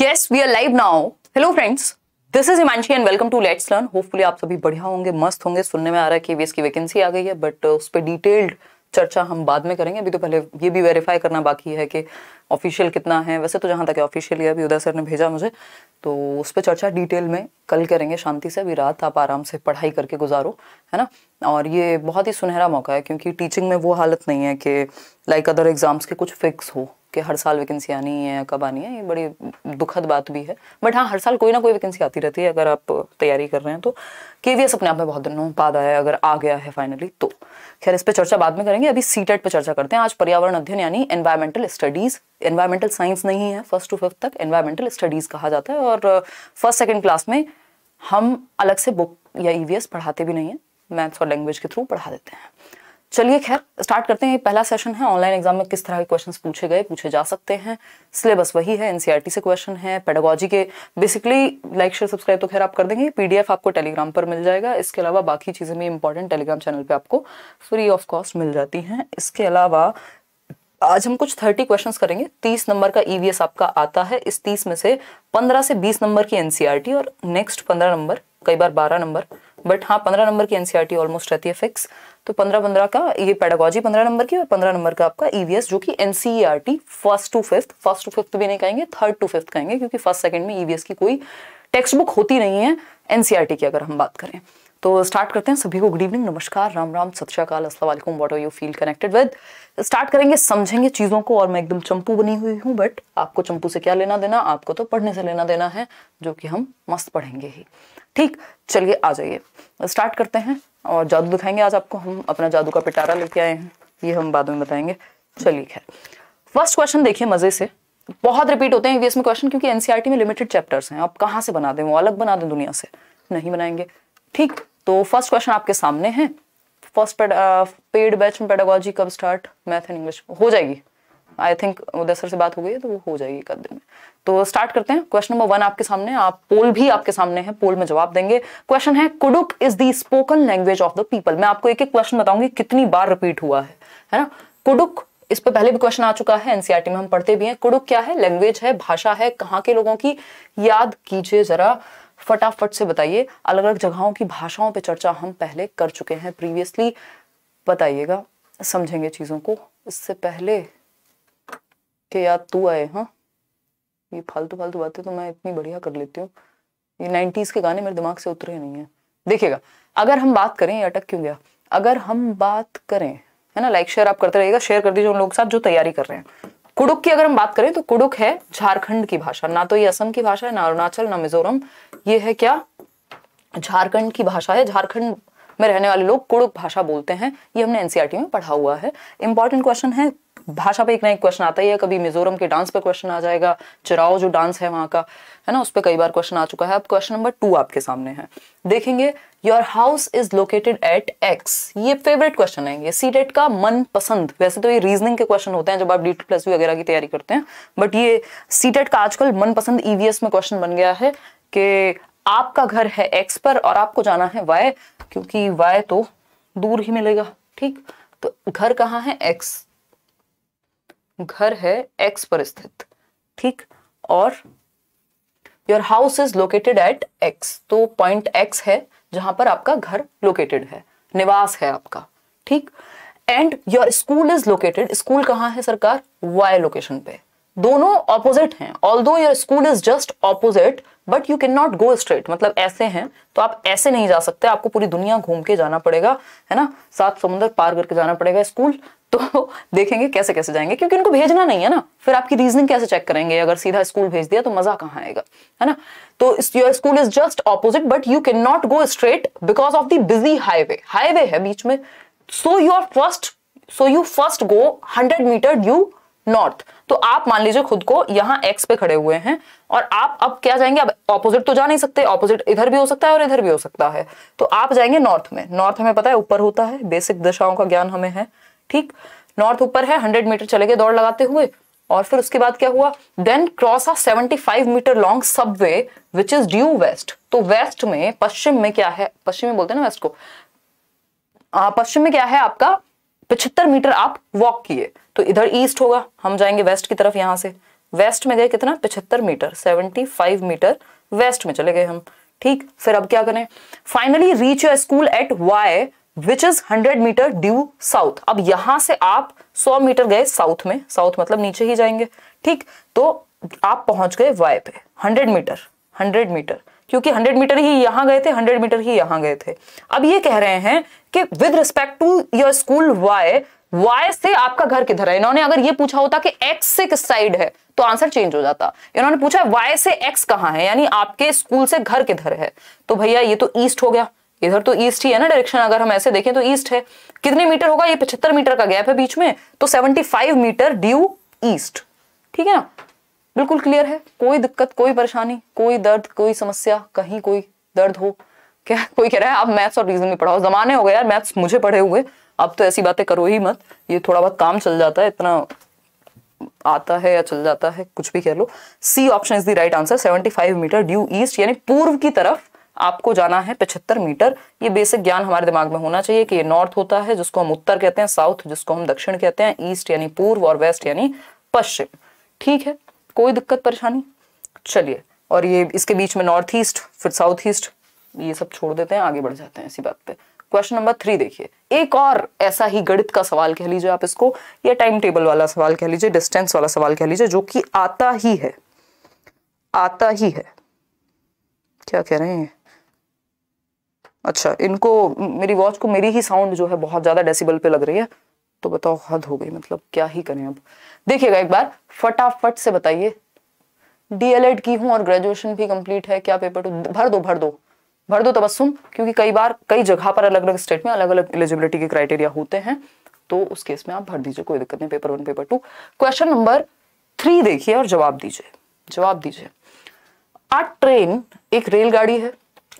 Yes we are live now hello friends this is Himanshi and welcome to let's learn hopefully आप सभी बढ़िया होंगे मस्त होंगे सुनने में आ रहा है केवीएस की वैकेंसी आ गई है बट uh, उस पर डिटेल्ड चर्चा हम बाद में करेंगे अभी तो पहले ये भी वेरीफाई करना बाकी है कि ऑफिशियल कितना है वैसे तो जहाँ तक ऑफिशियल है अभी उदय सर ने भेजा मुझे तो उस पर चर्चा डिटेल में कल करेंगे शांति से अभी रात आप आराम से पढ़ाई करके गुजारो है ना और ये बहुत ही सुनहरा मौका है क्योंकि टीचिंग में वो हालत नहीं है कि लाइक अदर एग्जाम्स के कुछ फिक्स हो कि हर साल वैकेंसी आनी है कब आनी है ये बड़ी दुखद बात भी है बट हाँ हर साल कोई ना कोई वैकेंसी आती रहती है अगर आप तैयारी कर रहे हैं तो के वी एस अपने आप में बहुत दिनों बाद आया अगर आ गया है फाइनली तो खैर इस पर चर्चा बाद में करेंगे अभी सी टेट पर चर्चा करते हैं आज पर्यावरण अध्ययन यानी एनवायरमेंटल स्टडीज़ एनवायरमेंटल साइंस नहीं है फर्स्ट टू फिफ्थ तक एनवायरमेंटल स्टडीज़ कहा जाता है और फर्स्ट सेकेंड क्लास में हम अलग से बुक या ई e पढ़ाते भी नहीं है मैथ्स और लैंग्वेज के थ्रू पढ़ा देते हैं चलिए खैर स्टार्ट करते हैं पहला सेशन है ऑनलाइन एग्जाम में किस तरह के क्वेश्चंस पूछे गए पूछे जा सकते हैं सिलेबस वही है एनसीईआरटी e से क्वेश्चन है पेडागोजी के बेसिकली लाइक शेयर सब्सक्राइब तो खैर आप कर देंगे पीडीएफ आपको टेलीग्राम पर मिल जाएगा इसके अलावा बाकी चीज़ें भी इंपॉर्टेंट टेलीग्राम चैनल पर आपको फ्री ऑफ कॉस्ट मिल जाती है इसके अलावा आज हम कुछ थर्टी क्वेश्चंस करेंगे तीस नंबर का ईवीएस e आपका आता है इस तीस में से पंद्रह से बीस नंबर की एनसीईआरटी e और नेक्स्ट पंद्रह नंबर कई बार बारह नंबर बट हाँ पंद्रह नंबर की एनसीईआरटी ऑलमोस्ट e रहती है फिक्स तो पंद्रह पंद्रह का ये पेडागोजी पंद्रह नंबर की और पंद्रह नंबर का आपका ईवीएस e जो कि NCERT first to fifth first to fifth भी नहीं कहेंगे थर्ड टू फिफ्थ कहेंगे क्योंकि फर्स्ट सेकंड में ईवीएस e की कोई टेक्स्ट बुक होती नहीं है एनसीआर की अगर हम बात करें तो स्टार्ट करते हैं सभी को गुड इवनिंग नमस्कार राम राम सत श्रीकाल असलम what are you feel connected with start करेंगे समझेंगे चीज़ों को और मैं एकदम चंपू बनी हुई हूँ बट आपको चंपू से क्या लेना देना आपको तो पढ़ने से लेना देना है जो कि हम मस्त पढ़ेंगे ही ठीक चलिए आ जाइए स्टार्ट करते हैं और जादू दिखाएंगे आज आपको हम अपना जादू का पिटारा लेके आए हैं ये हम बाद में बताएंगे चलिए खैर फर्स्ट क्वेश्चन देखिए मजे से बहुत रिपीट होते हैं ईवीएस में क्वेश्चन क्योंकि एनसीईआरटी e में लिमिटेड चैप्टर्स हैं आप कहाँ से बना दें वो अलग बना दें दुनिया से नहीं बनाएंगे ठीक तो फर्स्ट क्वेश्चन आपके सामने है फर्स्ट पेड बैच में पेडागोजी कब स्टार्ट मैथ एंड इंग्लिश हो जाएगी आई थिंक उदय सर से बात हो गई है तो वो हो जाएगी एक दिन में तो स्टार्ट करते हैं क्वेश्चन नंबर वन आपके सामने आप पोल भी आपके सामने है पोल में जवाब देंगे क्वेश्चन है Kurukh is the spoken language of the people मैं आपको एक एक क्वेश्चन बताऊंगी कितनी बार रिपीट हुआ है है ना कुडुक इस पर पहले भी क्वेश्चन आ चुका है एनसीआरटी e में हम पढ़ते भी हैं कुडुक क्या है लैंग्वेज है भाषा है कहाँ के लोगों की याद कीजिए जरा फटाफट से बताइए अलग अलग जगहों की भाषाओं पर चर्चा हम पहले कर चुके हैं प्रीवियसली बताइएगा समझेंगे चीज़ों को इससे पहले कि याद तू आए हाँ ये फालतू फालतू बातें तो मैं इतनी बढ़िया कर लेती हूँ ये नाइन्टीज़ के गाने मेरे दिमाग से उतरे नहीं है देखिएगा अगर हम बात करें ये अटक क्यों गया अगर हम बात करें है ना लाइक शेयर आप करते रहिएगा शेयर कर दीजिए उन लोगों के साथ जो तैयारी कर रहे हैं कुडुक की अगर हम बात करें तो कुडुक है झारखंड की भाषा ना तो ये असम की भाषा है ना अरुणाचल ना मिजोरम ये है क्या झारखंड की भाषा है झारखंड में रहने वाले लोग कुड़ुक भाषा बोलते हैं ये हमने एनसीआरटी e में पढ़ा हुआ है इंपॉर्टेंट क्वेश्चन है भाषा पे एक ना एक क्वेश्चन आता ही है कभी मिजोरम के डांस पे क्वेश्चन आ जाएगा चिराओ जो डांस है वहां का है ना उस पर कई बार क्वेश्चन आ चुका है अब क्वेश्चन नंबर टू आपके सामने है देखेंगे your house is located at X ये फेवरेट क्वेश्चन है ये सी का मन पसंद वैसे तो ये रीजनिंग के क्वेश्चन होते हैं जब आप डी टू प्लस वगैरह की तैयारी करते हैं बट ये सी का आजकल मन पसंद ईवीएस e में क्वेश्चन बन गया है कि आपका घर है एक्स पर और आपको जाना है वाई क्योंकि वाई तो दूर ही मिलेगा ठीक तो घर कहाँ है एक्स घर है एक्स पर स्थित ठीक और your house is located at X तो पॉइंट एक्स है जहां पर आपका घर लोकेटेड है निवास है आपका ठीक and your school is located school कहाँ है सरकार वाई लोकेशन पे दोनों ऑपोजिट हैं ऑल दो your school is just opposite but you can not go straight मतलब ऐसे हैं तो आप ऐसे नहीं जा सकते आपको पूरी दुनिया घूम के जाना पड़ेगा है ना सात समुद्र पार करके जाना पड़ेगा स्कूल तो देखेंगे कैसे कैसे जाएंगे क्योंकि उनको भेजना नहीं है ना फिर आपकी रीजनिंग कैसे चेक करेंगे अगर सीधा स्कूल भेज दिया तो मजा कहाँ आएगा है ना तो your school is just opposite but you can not go straight because of the busy highway highway है बीच में so you are first so you first go hundred metre due north तो आप मान लीजिए खुद को यहाँ एक्स पे खड़े हुए हैं और आप अब क्या जाएंगे अब ऑपोजिट तो जा नहीं सकते ऑपोजिट इधर भी हो सकता है और इधर भी हो सकता है तो आप जाएंगे नॉर्थ में नॉर्थ हमें पता है ऊपर होता है बेसिक दिशाओं का ज्ञान हमें है ठीक नॉर्थ ऊपर है हंड्रेड मीटर चले गए दौड़ लगाते हुए और फिर उसके बाद क्या हुआ then cross a 75 metre long subway which is due west तो वेस्ट में पश्चिम में क्या है पश्चिम में बोलते हैं ना वेस्ट को पश्चिम में क्या है आपका पिछहत्तर मीटर आप वॉक किए तो इधर ईस्ट होगा हम जाएंगे वेस्ट की तरफ यहां से वेस्ट में गए कितना पिछहत्तर मीटर 75 मीटर वेस्ट में चले गए हम ठीक फिर अब क्या करें finally reach your school at Y which is 100 metre due south अब यहां से आप 100 मीटर गए साउथ में साउथ मतलब नीचे ही जाएंगे ठीक तो आप पहुंच गए वाई पे 100 मीटर 100 मीटर क्योंकि 100 मीटर ही यहां गए थे 100 मीटर ही यहां गए थे अब ये कह रहे हैं कि with respect to your school Y Y से आपका घर किधर है इन्होंने अगर ये पूछा होता कि X से किस साइड है तो आंसर चेंज हो जाता इन्होंने पूछा Y से X कहां है यानी आपके स्कूल से घर किधर है तो भैया ये तो ईस्ट हो गया इधर तो ईस्ट ही है ना डायरेक्शन अगर हम ऐसे देखें तो ईस्ट है कितने मीटर होगा ये पचहत्तर मीटर का गैप है बीच में तो seventy five metre due east ठीक है ना बिल्कुल क्लियर है कोई दिक्कत कोई परेशानी कोई दर्द कोई समस्या कहीं कोई दर्द हो क्या कोई कह रहा है आप मैथ्स और रीजन में पढ़ाओ जमाने हो गए यार मैथ्स मुझे पढ़े हुए अब तो ऐसी बातें करो ही मत ये थोड़ा बहुत काम चल जाता है इतना आता है या चल जाता है कुछ भी कह लो C option is the right answer five metre due east यानी पूर्व की तरफ आपको जाना है पिछहत्तर मीटर ये बेसिक ज्ञान हमारे दिमाग में होना चाहिए कि ये नॉर्थ होता है जिसको हम उत्तर कहते हैं साउथ जिसको हम दक्षिण कहते हैं ईस्ट यानी पूर्व और वेस्ट यानी पश्चिम ठीक है कोई दिक्कत परेशानी चलिए और ये इसके बीच में नॉर्थ ईस्ट फिर साउथ ईस्ट ये सब छोड़ देते हैं आगे बढ़ जाते हैं इसी बात पे क्वेश्चन नंबर थ्री देखिए एक और ऐसा ही गणित का सवाल कह लीजिए आप इसको या टाइम टेबल वाला सवाल कह लीजिए डिस्टेंस वाला सवाल कह लीजिए जो कि आता ही है आता ही है क्या कह रहे हैं अच्छा इनको मेरी वॉच को मेरी ही साउंड जो है बहुत ज़्यादा डेसिबल पे लग रही है तो बताओ हद हो गई मतलब क्या ही करें अब देखिएगा एक बार फटाफट से बताइए डीएलएड की हूं और ग्रेजुएशन भी कंप्लीट है क्या पेपर टू भर दो भर दो भर दो तबस्सुम क्योंकि कई बार कई जगह पर अलग अलग स्टेट में अलग अलग एलिजिबिलिटी के क्राइटेरिया होते हैं तो उस केस में आप भर दीजिए कोई दिक्कत नहीं paper one paper two question number three देखिए और जवाब दीजिए जवाब दीजिए आ ट्रेन एक रेलगाड़ी है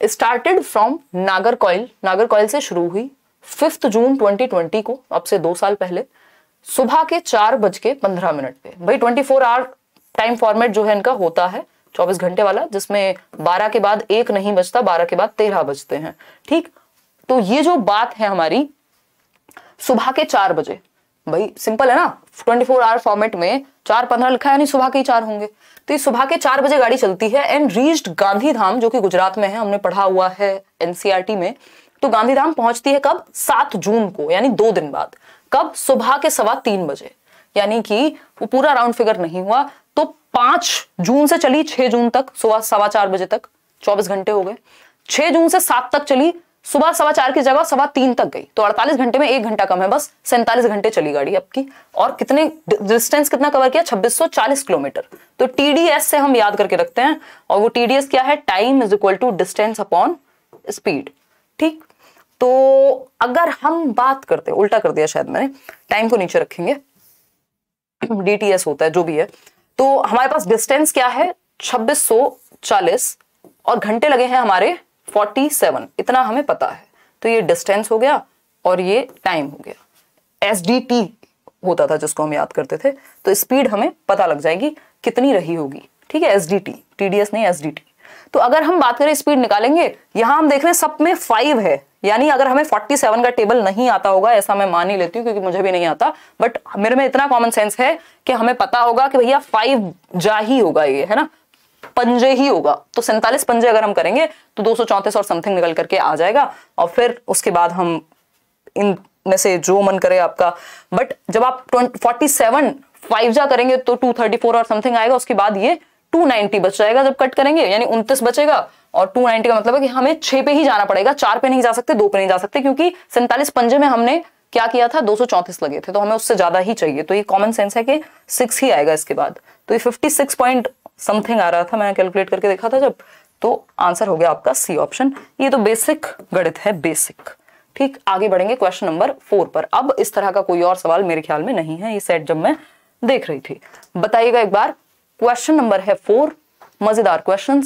started from Nagercoil Nagercoil से शुरू हुई फिफ्थ जून 2020 को अब से दो साल पहले सुबह के चार बज के पंद्रह मिनट पे भाई 24 फोर आवर टाइम फॉर्मेट जो है इनका होता है 24 घंटे वाला जिसमें 12 के बाद एक नहीं बजता 12 के बाद 13 बजते हैं ठीक तो ये जो बात है हमारी सुबह के चार बजे भाई सिंपल है ना 24 फोर आवर फॉर्मेट में चार पंद्रह लिखा है यानी सुबह के ही चार होंगे तो ये सुबह के चार बजे गाड़ी चलती है एंड रीच्ड गांधी धाम जो कि गुजरात में है हमने पढ़ा हुआ है एनसीआरटी e में तो गांधी धाम पहुंचती है कब सात जून को यानी दो दिन बाद कब सुबह के सवा तीन बजे यानी कि वो पूरा राउंड फिगर नहीं हुआ तो पांच जून से चली छह जून तक सुबह सवा चार बजे तक चौबीस घंटे हो गए छह जून से सात तक चली सुबह सवा चार की जगह सवा तीन तक गई तो 48 घंटे में एक घंटा कम है बस सैंतालीस घंटे चली गाड़ी आपकी और कितने डिस्टेंस कितना कवर किया 2640 किलोमीटर तो टीडीएस से हम याद करके रखते हैं और वो टीडीएस क्या है time is equal to distance upon speed ठीक तो अगर हम बात करते उल्टा कर दिया शायद मैंने टाइम को नीचे रखेंगे डी होता है जो भी है तो हमारे पास डिस्टेंस क्या है छब्बीस और घंटे लगे हैं हमारे फोर्टी सेवन इतना हमें पता है तो ये डिस्टेंस हो गया और ये टाइम हो गया एस डी टी होता था जिसको हम याद करते थे तो स्पीड हमें पता लग जाएगी कितनी रही होगी ठीक है S D T T D S नहीं एस डी टी तो अगर हम बात करें स्पीड निकालेंगे यहां हम देख रहे हैं सब में फाइव है यानी अगर हमें फोर्टी सेवन का टेबल नहीं आता होगा ऐसा मैं मान ही लेती हूँ क्योंकि मुझे भी नहीं आता बट मेरे में इतना कॉमन सेंस है कि हमें पता होगा कि भैया फाइव जा ही होगा ये है ना पंजे ही होगा तो सैंतालीस पंजे अगर हम करेंगे तो दो और समथिंग निकल करके आ जाएगा और फिर उसके बाद हम इन में से जो मन करे आपका बट जब आप फोर्टी सेवन फाइव जा करेंगे तो टू थर्टी फोर और समथिंग आएगा उसके बाद ये टू नाइनटी बच जाएगा जब कट करेंगे यानी उनतीस बचेगा और टू नाइनटी का मतलब है कि हमें छह पे ही जाना पड़ेगा चार पे नहीं जा सकते दो पे नहीं जा सकते क्योंकि सैंतालीस पंजे में हमने क्या किया था दो लगे थे तो हमें उससे ज्यादा ही चाहिए तो ये कॉमन सेंस है कि सिक्स ही आएगा इसके बाद तो ये फिफ्टी सिक्स पॉइंट समथिंग आ रहा था मैंने कैलकुलेट करके देखा था जब तो आंसर हो गया आपका सी ऑप्शन ये तो बेसिक गणित है बेसिक ठीक आगे बढ़ेंगे क्वेश्चन नंबर फोर पर अब इस तरह का कोई और सवाल मेरे ख्याल में नहीं है ये सेट जब मैं देख रही थी बताइएगा एक बार क्वेश्चन नंबर है फोर मजेदार question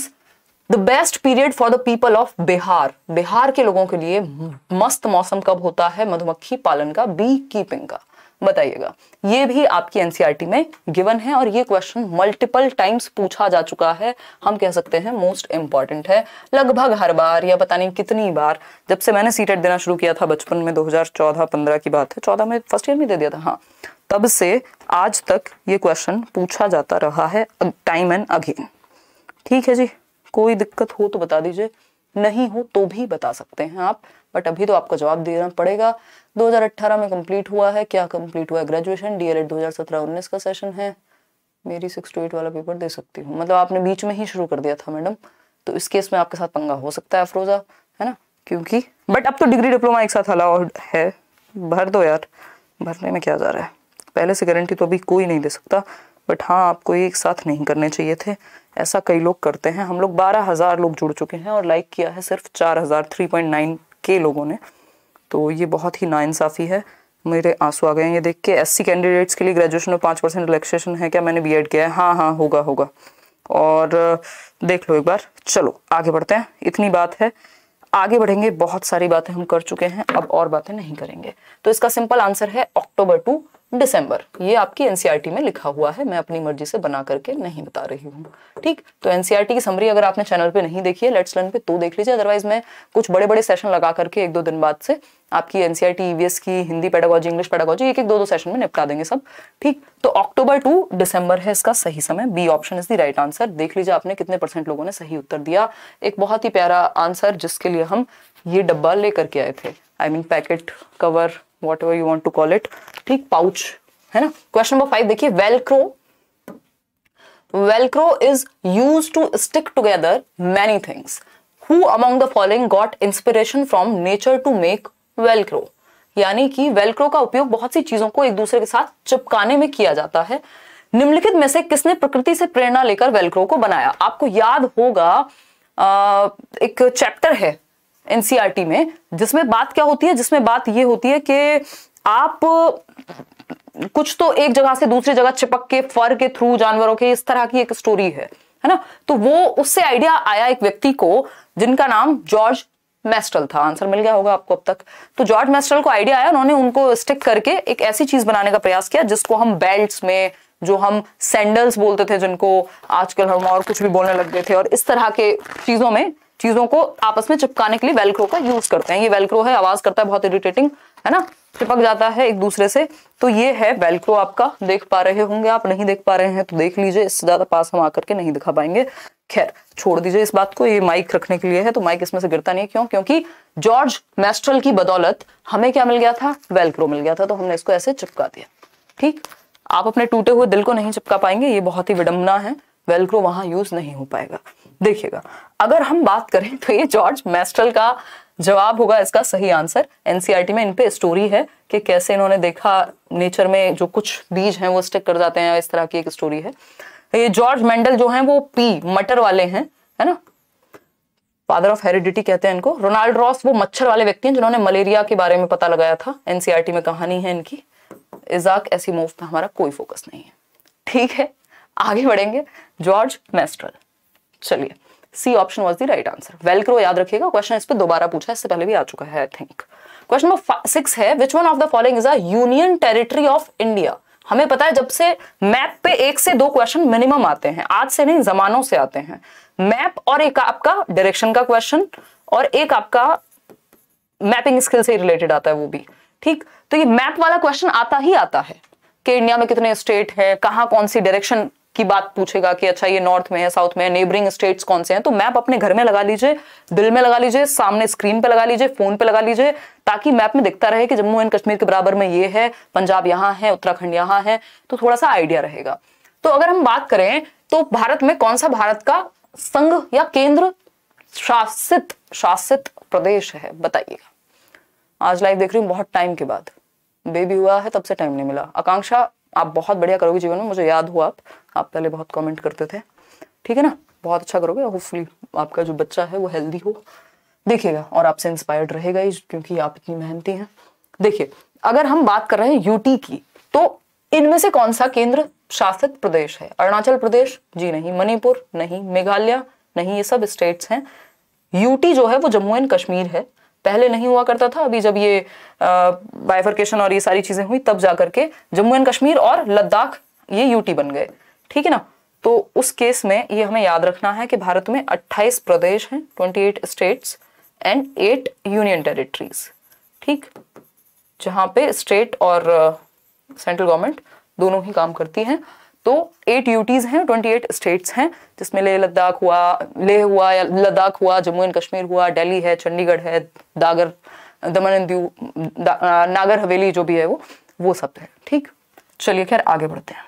the best period for the people of Bihar Bihar के लोगों के लिए मस्त मौसम कब होता है मधुमक्खी पालन का बी कीपिंग का बताइएगा ये भी आपकी एनसीईआरटी e में गिवन है और ये क्वेश्चन मल्टीपल टाइम्स पूछा जा चुका है हम कह सकते हैं मोस्ट इंपॉर्टेंट है लगभग हर बार या पता नहीं कितनी बार जब से मैंने सीटेट e देना शुरू किया था बचपन में 2014-15 की बात है 14 में फर्स्ट ईयर में दे दिया था हाँ तब से आज तक ये क्वेश्चन पूछा जाता रहा है टाइम एंड अगेन ठीक है जी कोई दिक्कत हो तो बता दीजिए नहीं हो तो भी बता सकते हैं आप बट अभी तो आपको जवाब देना पड़ेगा 2018 में कंप्लीट हुआ है क्या कंप्लीट हुआ है ग्रेजुएशन डी एल एड का सेशन है मेरी सिक्स टू एट वाला पेपर दे सकती हूँ मतलब आपने बीच में ही शुरू कर दिया था मैडम तो इस केस में आपके साथ पंगा हो सकता है अफरोज़ा है ना क्योंकि बट अब तो डिग्री डिप्लोमा एक साथ अलाउड है भर दो यार भरने में क्या जा रहा है पहले से गारंटी तो अभी कोई नहीं दे सकता बट हाँ आपको ये एक साथ नहीं करने चाहिए थे ऐसा कई लोग करते हैं हम लोग बारह हज़ार लोग जुड़ चुके हैं और लाइक किया है सिर्फ चार हज़ार थ्री पॉइंट नाइन के लोगों ने तो ये बहुत ही नाइंसाफ़ी है मेरे आंसू आ गए हैं ये देख के एस कैंडिडेट्स के लिए ग्रेजुएशन में पाँच परसेंट रिलैक्सेशन है क्या मैंने बी किया है हाँ हाँ होगा होगा और देख लो एक बार चलो आगे बढ़ते हैं इतनी बात है आगे बढ़ेंगे बहुत सारी बातें हम कर चुके हैं अब और बातें नहीं करेंगे तो इसका सिंपल आंसर है अक्टूबर टू दिसंबर ये आपकी एनसीईआरटी e में लिखा हुआ है मैं अपनी मर्जी से बना करके नहीं बता रही हूँ ठीक तो एनसीईआरटी e की समरी अगर आपने चैनल पे नहीं देखी है लेट्स लर्न पे तो देख लीजिए अदरवाइज मैं कुछ बड़े बड़े सेशन लगा करके एक दो दिन बाद से आपकी एनसीईआरटी ईवीएस e की हिंदी पेडागोजी इंग्लिश पेडागोजी एक एक दो दो सेशन में निपटा देंगे सब ठीक तो अक्टूबर टू दिसंबर है इसका सही समय B option is the right answer देख लीजिए आपने कितने परसेंट लोगों ने सही उत्तर दिया एक बहुत ही प्यारा आंसर जिसके लिए हम ये डब्बा लेकर के आए थे I mean packet cover whatever you want to call it ठीक पाउच है ना क्वेश्चन नंबर फाइव देखिए Velcro Velcro is use to stick together many things who among the following got inspiration from nature to make Velcro यानी कि Velcro का उपयोग बहुत सी चीजों को एक दूसरे के साथ चिपकाने में किया जाता है निम्नलिखित में से किसने प्रकृति से प्रेरणा लेकर वेलक्रो को बनाया आपको याद होगा आ, एक चैप्टर है एनसीईआरटी में जिसमें बात क्या होती है जिसमें बात ये होती है कि आप कुछ तो एक जगह से दूसरी जगह चिपक के फर के थ्रू जानवरों के इस तरह की एक स्टोरी है है ना तो वो उससे आइडिया आया एक व्यक्ति को जिनका नाम जॉर्ज मेस्टल था आंसर मिल गया होगा आपको अब तक तो जॉर्ज मेस्टल को आइडिया आया उन्होंने उनको स्टिक करके एक ऐसी चीज बनाने का प्रयास किया जिसको हम बेल्ट में जो हम सैंडल्स बोलते थे जिनको आजकल हम और कुछ भी बोलने लग गए थे और इस तरह के चीजों में चीजों को आपस में चिपकाने के लिए वेलक्रो का यूज करते हैं ये वेलक्रो है आवाज करता है बहुत इरिटेटिंग है ना चिपक जाता है एक दूसरे से तो ये है वेलक्रो आपका देख पा रहे होंगे आप नहीं देख पा रहे हैं तो देख लीजिए इससे ज्यादा पास हम आकर के नहीं दिखा पाएंगे खैर छोड़ दीजिए इस बात को ये माइक रखने के लिए है तो माइक इसमें से गिरता नहीं क्यों क्योंकि जॉर्ज मैस्ट्रल की बदौलत हमें क्या मिल गया था वेलक्रो मिल गया था तो हमने इसको ऐसे चिपका दिया ठीक आप अपने टूटे हुए दिल को नहीं चिपका पाएंगे ये बहुत ही विडम्बना है वेलक्रो वहां यूज नहीं हो पाएगा देखिएगा अगर हम बात करें तो ये जॉर्ज मैस्टल का जवाब होगा इसका सही आंसर एनसीईआरटी में इनपे स्टोरी है कि कैसे इन्होंने देखा नेचर में जो कुछ बीज हैं वो स्टिक कर जाते हैं इस तरह की एक स्टोरी है तो ये जॉर्ज मेंडल जो हैं वो पी मटर वाले हैं है ना फादर ऑफ हेरिडिटी कहते हैं इनको रोनाल्ड रॉस वो मच्छर वाले व्यक्ति हैं जिन्होंने मलेरिया के बारे में पता लगाया था एनसीआरटी में कहानी है इनकी इजाक ऐसी पे हमारा कोई फोकस नहीं है ठीक है आगे बढ़ेंगे जॉर्ज मेस्ट्रल चलिए C option was the right answer Velcro याद रखिएगा क्वेश्चन इस पर दोबारा पूछा इससे पहले भी आ चुका है I think question number six है which one of the following is a union territory of India हमें पता है जब से मैप पे एक से दो क्वेश्चन मिनिमम आते हैं आज से नहीं जमानों से आते हैं मैप और एक आपका डायरेक्शन का क्वेश्चन और एक आपका मैपिंग स्किल से रिलेटेड आता है वो भी ठीक तो ये मैप वाला क्वेश्चन आता ही आता है कि इंडिया में कितने स्टेट हैं कहाँ कौन सी डायरेक्शन की बात पूछेगा कि अच्छा ये नॉर्थ में है साउथ में है नेबरिंग स्टेट्स कौन से हैं तो मैप अपने घर में लगा लीजिए दिल में लगा लीजिए सामने स्क्रीन पे लगा लीजिए फोन पे लगा लीजिए ताकि मैप में दिखता रहे कि जम्मू एंड कश्मीर के बराबर में ये है पंजाब यहाँ है उत्तराखंड यहाँ है तो थोड़ा सा आइडिया रहेगा तो अगर हम बात करें तो भारत में कौन सा भारत का संघ या केंद्र शासित शासित प्रदेश है बताइएगा आज लाइव देख रही हूँ बहुत टाइम के बाद बेबी हुआ है तब से टाइम नहीं मिला आकांक्षा आप बहुत बढ़िया करोगे जीवन में मुझे याद हो आप आप पहले बहुत कमेंट करते थे ठीक है ना बहुत अच्छा करोगे होपफुली आपका जो बच्चा है वो हेल्दी हो देखिएगा और आपसे इंस्पायर्ड रहेगा ही क्योंकि आप इतनी मेहनती हैं देखिए अगर हम बात कर रहे हैं यूटी की तो इनमें से कौन सा केंद्र शासित प्रदेश है अरुणाचल प्रदेश जी नहीं मणिपुर नहीं मेघालय नहीं ये सब स्टेट्स हैं यूटी जो है वो जम्मू एंड कश्मीर है पहले नहीं हुआ करता था अभी जब ये बाइफर्केशन और ये सारी चीज़ें हुई तब जा करके जम्मू एंड कश्मीर और लद्दाख ये यूटी बन गए ठीक है ना तो उस केस में ये हमें याद रखना है कि भारत में 28 प्रदेश हैं 28 स्टेट्स एंड 8 यूनियन टेरिटरीज ठीक जहां पे स्टेट और सेंट्रल गवर्नमेंट दोनों ही काम करती हैं तो एट यूटीज़ हैं ट्वेंटी एट स्टेट्स हैं जिसमें लेह लद्दाख हुआ लेह हुआ या लद्दाख हुआ जम्मू एंड कश्मीर हुआ दिल्ली है चंडीगढ़ है दागर दमन एंड नागर हवेली जो भी है वो वो सब है ठीक चलिए खैर आगे बढ़ते हैं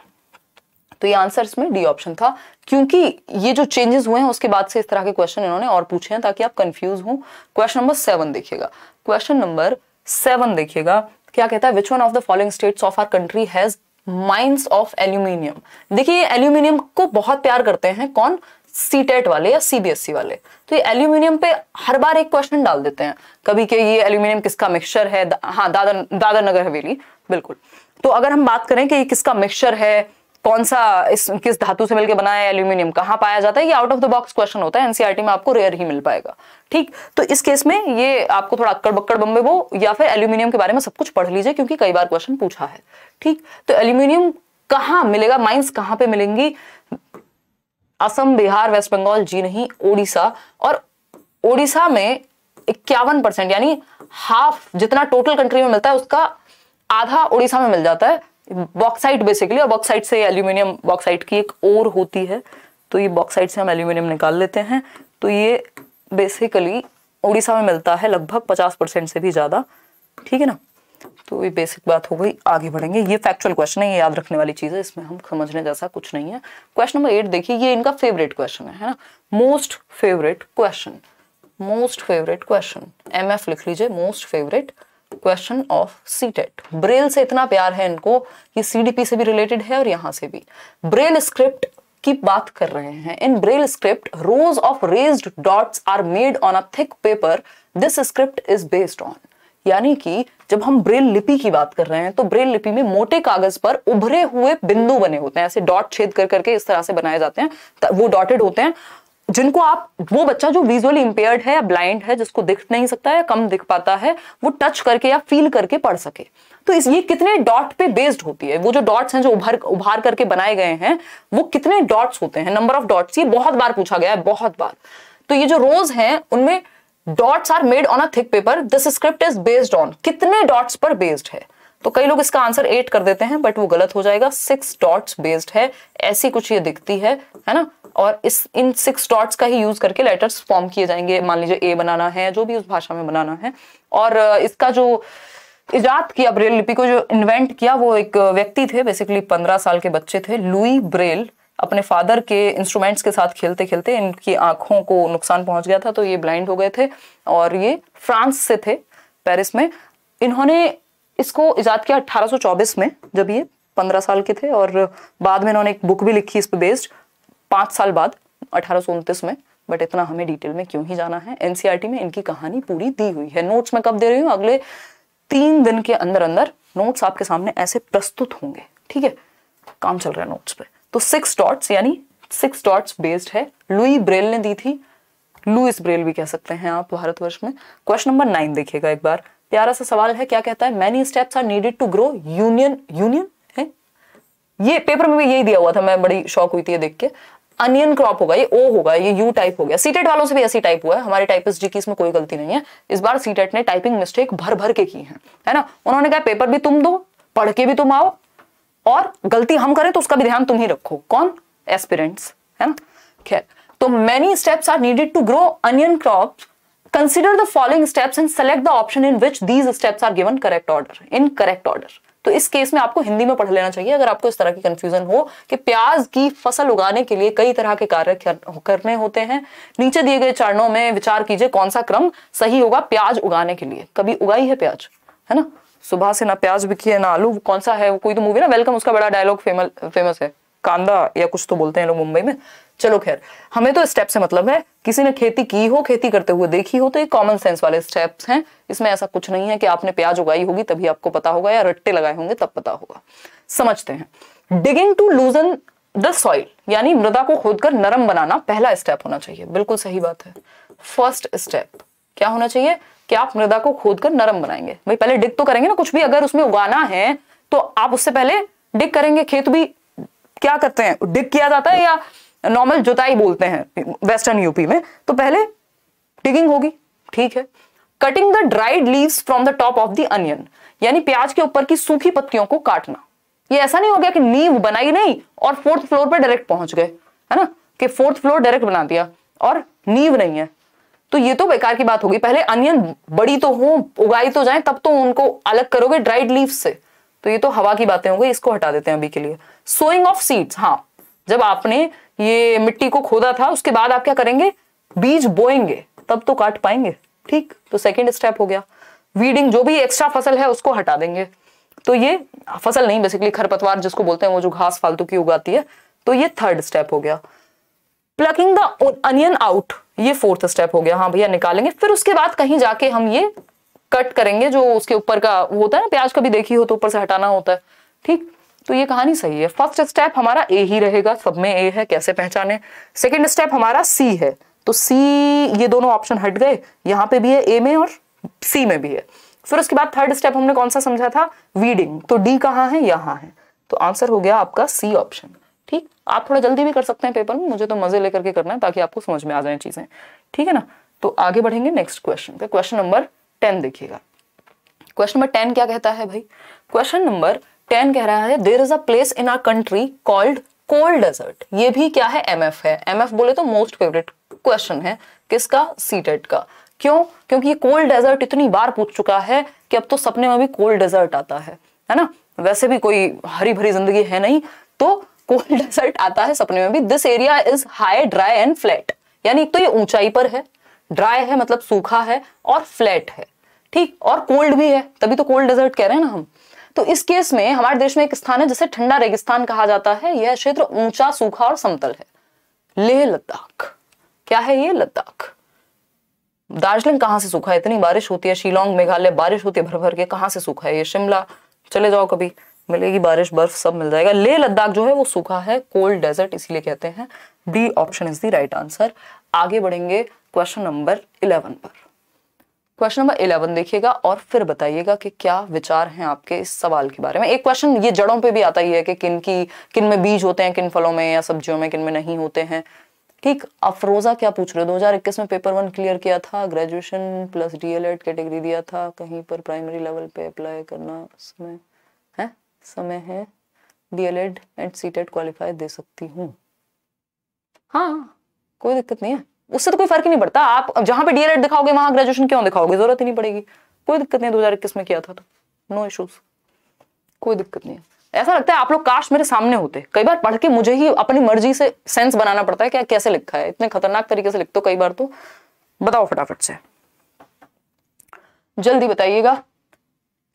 तो ये आंसर इसमें डी ऑप्शन था क्योंकि ये जो चेंजेस हुए हैं उसके बाद से इस तरह के क्वेश्चन इन्होंने और पूछे हैं ताकि आप कंफ्यूज हो क्वेश्चन नंबर सेवन देखिएगा क्वेश्चन नंबर सेवन देखिएगा क्या कहता है which one of the following states of our country has mines of aluminium देखिए एल्यूमिनियम को बहुत प्यार करते हैं कौन सीटेट e वाले या सीबीएसई e वाले तो ये एल्यूमिनियम पे हर बार एक क्वेश्चन डाल देते हैं कभी के ये एल्यूमिनियम किसका मिक्सचर है हाँ दादर दादर नगर हवेली बिल्कुल तो अगर हम बात करें कि ये किसका मिक्सचर है कौन सा इस किस धातु से मिलकर बनाया है एल्यूमिनियम कहां पाया जाता है ये out of the box question होता है एनसीईआरटी e में आपको रेयर ही मिल पाएगा ठीक तो इस केस में ये आपको थोड़ा अक्कड़ बक्कड़ बम्बे वो या फिर एल्यूमिनियम के बारे में सब कुछ पढ़ लीजिए क्योंकि कई बार क्वेश्चन पूछा है ठीक तो एल्यूमिनियम कहां मिलेगा माइंस कहां पे मिलेंगी असम बिहार वेस्ट बंगाल जी नहीं ओडिशा और ओडिशा में इक्यावन परसेंट यानी हाफ जितना टोटल कंट्री में मिलता है उसका आधा ओडिशा में मिल जाता है बॉक्साइट बेसिकली और बॉक्साइट से एल्यूमिनियम बॉक्साइट की एक ओर होती है तो ये बॉक्साइट से हम एल्यूमिनियम निकाल लेते हैं तो ये बेसिकली उड़ीसा में मिलता है लगभग पचास परसेंट से भी ज़्यादा ठीक है ना तो ये बेसिक बात हो गई आगे बढ़ेंगे ये फैक्चुअल क्वेश्चन है ये याद रखने वाली चीज़ है इसमें हम समझने जैसा कुछ नहीं है क्वेश्चन नंबर एट देखिए ये इनका फेवरेट क्वेश्चन है ना most favourite question most favourite question एम लिख लीजिए most favourite question of CTET Braille से इतना प्यार है इनको कि सीडीपी से भी रिलेटेड है और यहां से भी ब्रेल स्क्रिप्ट की बात कर रहे हैं in Braille script rows of raised dots are made on a thick paper this script is based on यानी कि जब हम ब्रेल लिपि की बात कर रहे हैं तो ब्रेल लिपि में मोटे कागज पर उभरे हुए बिंदु बने होते हैं ऐसे डॉट छेद कर करके इस तरह से बनाए जाते हैं वो डॉटेड होते हैं जिनको आप वो बच्चा जो विजुअली इंपेयर्ड है या ब्लाइंड है जिसको दिख नहीं सकता या कम दिख पाता है वो टच करके या फील करके पढ़ सके तो इस ये कितने डॉट पे बेस्ड होती है वो जो डॉट्स हैं जो उभार उभार करके बनाए गए हैं वो कितने डॉट्स होते हैं नंबर ऑफ डॉट्स ये बहुत बार पूछा गया है बहुत बार तो ये जो रोज है उनमें dots are made on a thick paper this script is based on कितने डॉट्स पर बेस्ड है तो कई लोग इसका आंसर एट कर देते हैं बट वो गलत हो जाएगा सिक्स डॉट्स बेस्ड है ऐसी कुछ ये दिखती है है ना और इस इन सिक्स डॉट्स का ही यूज करके लेटर्स फॉर्म किए जाएंगे मान लीजिए ए बनाना है जो भी उस भाषा में बनाना है और इसका जो इजाद किया ब्रेल लिपि को जो इन्वेंट किया वो एक व्यक्ति थे बेसिकली पंद्रह साल के बच्चे थे लुई ब्रेल अपने फादर के इंस्ट्रूमेंट्स के साथ खेलते खेलते इनकी आंखों को नुकसान पहुंच गया था तो ये ब्लाइंड हो गए थे और ये फ्रांस से थे पेरिस में इन्होंने इसको ईजाद किया 1824 में जब ये 15 साल के थे और बाद में इन्होंने एक बुक भी लिखी इस पर बेस्ड पांच साल बाद अठारह में बट इतना हमें डिटेल में क्यों ही जाना है एनसीईआरटी e में इनकी कहानी पूरी दी हुई है नोट्स मैं कब दे रही हूँ अगले तीन दिन के अंदर अंदर नोट्स आपके सामने ऐसे प्रस्तुत होंगे ठीक है काम चल रहा है नोट्स पे तो सिक्स डॉट्स यानी सिक्स डॉट्स बेस्ड है लुई ब्रेल ने दी थी लुइस ब्रेल भी कह सकते हैं आप भारतवर्ष में क्वेश्चन नंबर नाइन देखिएगा एक बार प्यारा सा सवाल है क्या कहता है many steps are needed to grow union union है ये पेपर में भी यही दिया हुआ था मैं बड़ी शौक हुई थी देख के अनियन क्रॉप होगा ये ओ होगा ये यू टाइप हो गया सीटेट वालों से भी ऐसी टाइप हुआ है हमारे टाइपिस्ट जी की इसमें कोई गलती नहीं है इस बार सीटेट ने टाइपिंग मिस्टेक भर भर के की है है ना उन्होंने कहा पेपर भी तुम दो पढ़ के भी तुम आओ और गलती हम करें तो उसका भी ध्यान तुम ही रखो कौन एस्पिरेंट्स है ना खैर तो many steps are needed to grow onion crop consider the following steps and select the option in which these steps are given correct order in correct order तो इस केस में आपको हिंदी में पढ़ लेना चाहिए अगर आपको इस तरह की कंफ्यूजन हो कि प्याज की फसल उगाने के लिए कई तरह के कार्य करने होते हैं नीचे दिए गए चरणों में विचार कीजिए कौन सा क्रम सही होगा प्याज उगाने के लिए कभी उगाई है प्याज है ना सुबह से ना प्याज बिकी है ना आलू कौन सा है कोई तो मूवी ना वेलकम उसका बड़ा डायलॉग फेमस है कांदा या कुछ तो बोलते हैं लोग मुंबई में चलो खैर हमें तो स्टेप से मतलब है किसी ने खेती की हो खेती करते हुए देखी हो तो ये कॉमन सेंस वाले स्टेप्स हैं इसमें ऐसा कुछ नहीं है कि आपने प्याज उगाई होगी तभी आपको पता होगा या रट्टे लगाए होंगे तब पता होगा समझते हैं digging to loosen the soil यानी मृदा को खोदकर नरम बनाना पहला स्टेप होना चाहिए बिल्कुल सही बात है फर्स्ट स्टेप क्या होना चाहिए कि आप मृदा को खोदकर नरम बनाएंगे भाई पहले डिग तो करेंगे ना कुछ भी अगर उसमें उगाना है तो आप उससे पहले डिग करेंगे खेत भी क्या करते हैं डिग किया जाता है या नॉर्मल जुताई बोलते हैं वेस्टर्न यूपी में तो पहले डिगिंग होगी ठीक है cutting the dried leaves from the top of the onion यानी प्याज के ऊपर की सूखी पत्तियों को काटना ये ऐसा नहीं हो गया कि नींव बनाई नहीं और फोर्थ फ्लोर पर डायरेक्ट पहुंच गए है ना कि फोर्थ फ्लोर डायरेक्ट बना दिया और नींव नहीं है तो ये तो बेकार की बात होगी पहले अनियन बड़ी तो हो उगाई तो जाए तब तो उनको अलग करोगे ड्राइड लीव से तो ये तो हवा की बातें होंगी इसको हटा देते हैं अभी के लिए सोइंग ऑफ सीड्स हाँ जब आपने ये मिट्टी को खोदा था उसके बाद आप क्या करेंगे बीज बोएंगे तब तो काट पाएंगे ठीक तो सेकेंड स्टेप हो गया वीडिंग जो भी एक्स्ट्रा फसल है उसको हटा देंगे तो ये फसल नहीं बेसिकली खरपतवार जिसको बोलते हैं वो जो घास फालतू की उगाती है तो ये थर्ड स्टेप हो गया प्लकिंग द अनियन आउट ये फोर्थ स्टेप हो गया हाँ भैया निकालेंगे फिर उसके बाद कहीं जाके हम ये कट करेंगे जो उसके ऊपर का होता है ना प्याज कभी देखी हो तो ऊपर से हटाना होता है ठीक तो ये कहानी सही है फर्स्ट स्टेप हमारा ए ही रहेगा सब में ए है कैसे पहचाने सेकेंड स्टेप हमारा सी है तो सी ये दोनों ऑप्शन हट गए यहाँ पे भी है ए में और सी में भी है फिर उसके बाद थर्ड स्टेप हमने कौन सा समझा था वीडिंग तो डी कहाँ है यहाँ है तो आंसर हो गया आपका सी ऑप्शन ठीक आप थोड़ा जल्दी भी कर सकते हैं पेपर में मुझे तो मजे लेकर के करना है ताकि आपको समझ में आ जाए चीजें ठीक है ना तो आगे बढ़ेंगे next question question number ten देखिएगा क्वेश्चन नंबर टेन क्या कहता है भाई क्वेश्चन नंबर टेन कह रहा है there is a place in our country called cold desert ये भी क्या है एम है एम बोले तो मोस्ट फेवरेट क्वेश्चन है किसका सीटेट का क्यों क्योंकि ये कोल्ड डेजर्ट इतनी बार पूछ चुका है कि अब तो सपने में भी कोल्ड डेजर्ट आता है है ना वैसे भी कोई हरी भरी जिंदगी है नहीं तो कोल्ड डेजर्ट आता है सपने में भी this area is high dry and flat यानी एक तो ये ऊंचाई पर है ड्राई है मतलब सूखा है और फ्लैट है ठीक और कोल्ड भी है तभी तो कोल्ड डेजर्ट कह रहे हैं ना हम तो इस केस में हमारे देश में एक स्थान है जिसे ठंडा रेगिस्तान कहा जाता है यह क्षेत्र ऊंचा सूखा और समतल है लेह लद्दाख क्या है ये लद्दाख दार्जिलिंग कहां से सूखा है इतनी बारिश होती है शिलोंग मेघालय बारिश होती है भर भर के कहां से सूखा है ये शिमला चले जाओ कभी मिलेगी बारिश बर्फ सब मिल जाएगा लेह लद्दाख जो है वो सूखा है कोल्ड डेजर्ट इसीलिए कहते हैं D option is the right answer आगे बढ़ेंगे क्वेश्चन नंबर इलेवन पर क्वेश्चन नंबर इलेवन देखिएगा और फिर बताइएगा कि क्या विचार हैं आपके इस सवाल के बारे में एक क्वेश्चन ये जड़ों पे भी आता ही है कि किन की किन में बीज होते हैं किन फलों में या सब्जियों में किन में नहीं होते हैं ठीक अफरोजा क्या पूछ रहे हो 2021 में पेपर वन क्लियर किया था ग्रेजुएशन प्लस डीएलएड कैटेगरी दिया था कहीं पर प्राइमरी लेवल पे अप्लाई करना समय है समय है डीएलएड एंड सीटेट क्वालिफाई दे सकती हूँ हाँ कोई दिक्कत नहीं है उससे तो कोई फर्क ही नहीं पड़ता आप जहां पे डीएलएड दिखाओगे वहां ग्रेजुएशन क्यों दिखाओगे जरूरत ही नहीं पड़ेगी कोई दिक्कत नहीं दो हजार इक्कीस में किया था तो नो इशूज कोई दिक्कत नहीं है ऐसा लगता है आप लोग काश मेरे सामने होते कई बार पढ़ के मुझे ही अपनी मर्जी से सेंस बनाना पड़ता है क्या कैसे लिखा है इतने खतरनाक तरीके से लिखते हो कई बार तो बताओ फटाफट से जल्दी बताइएगा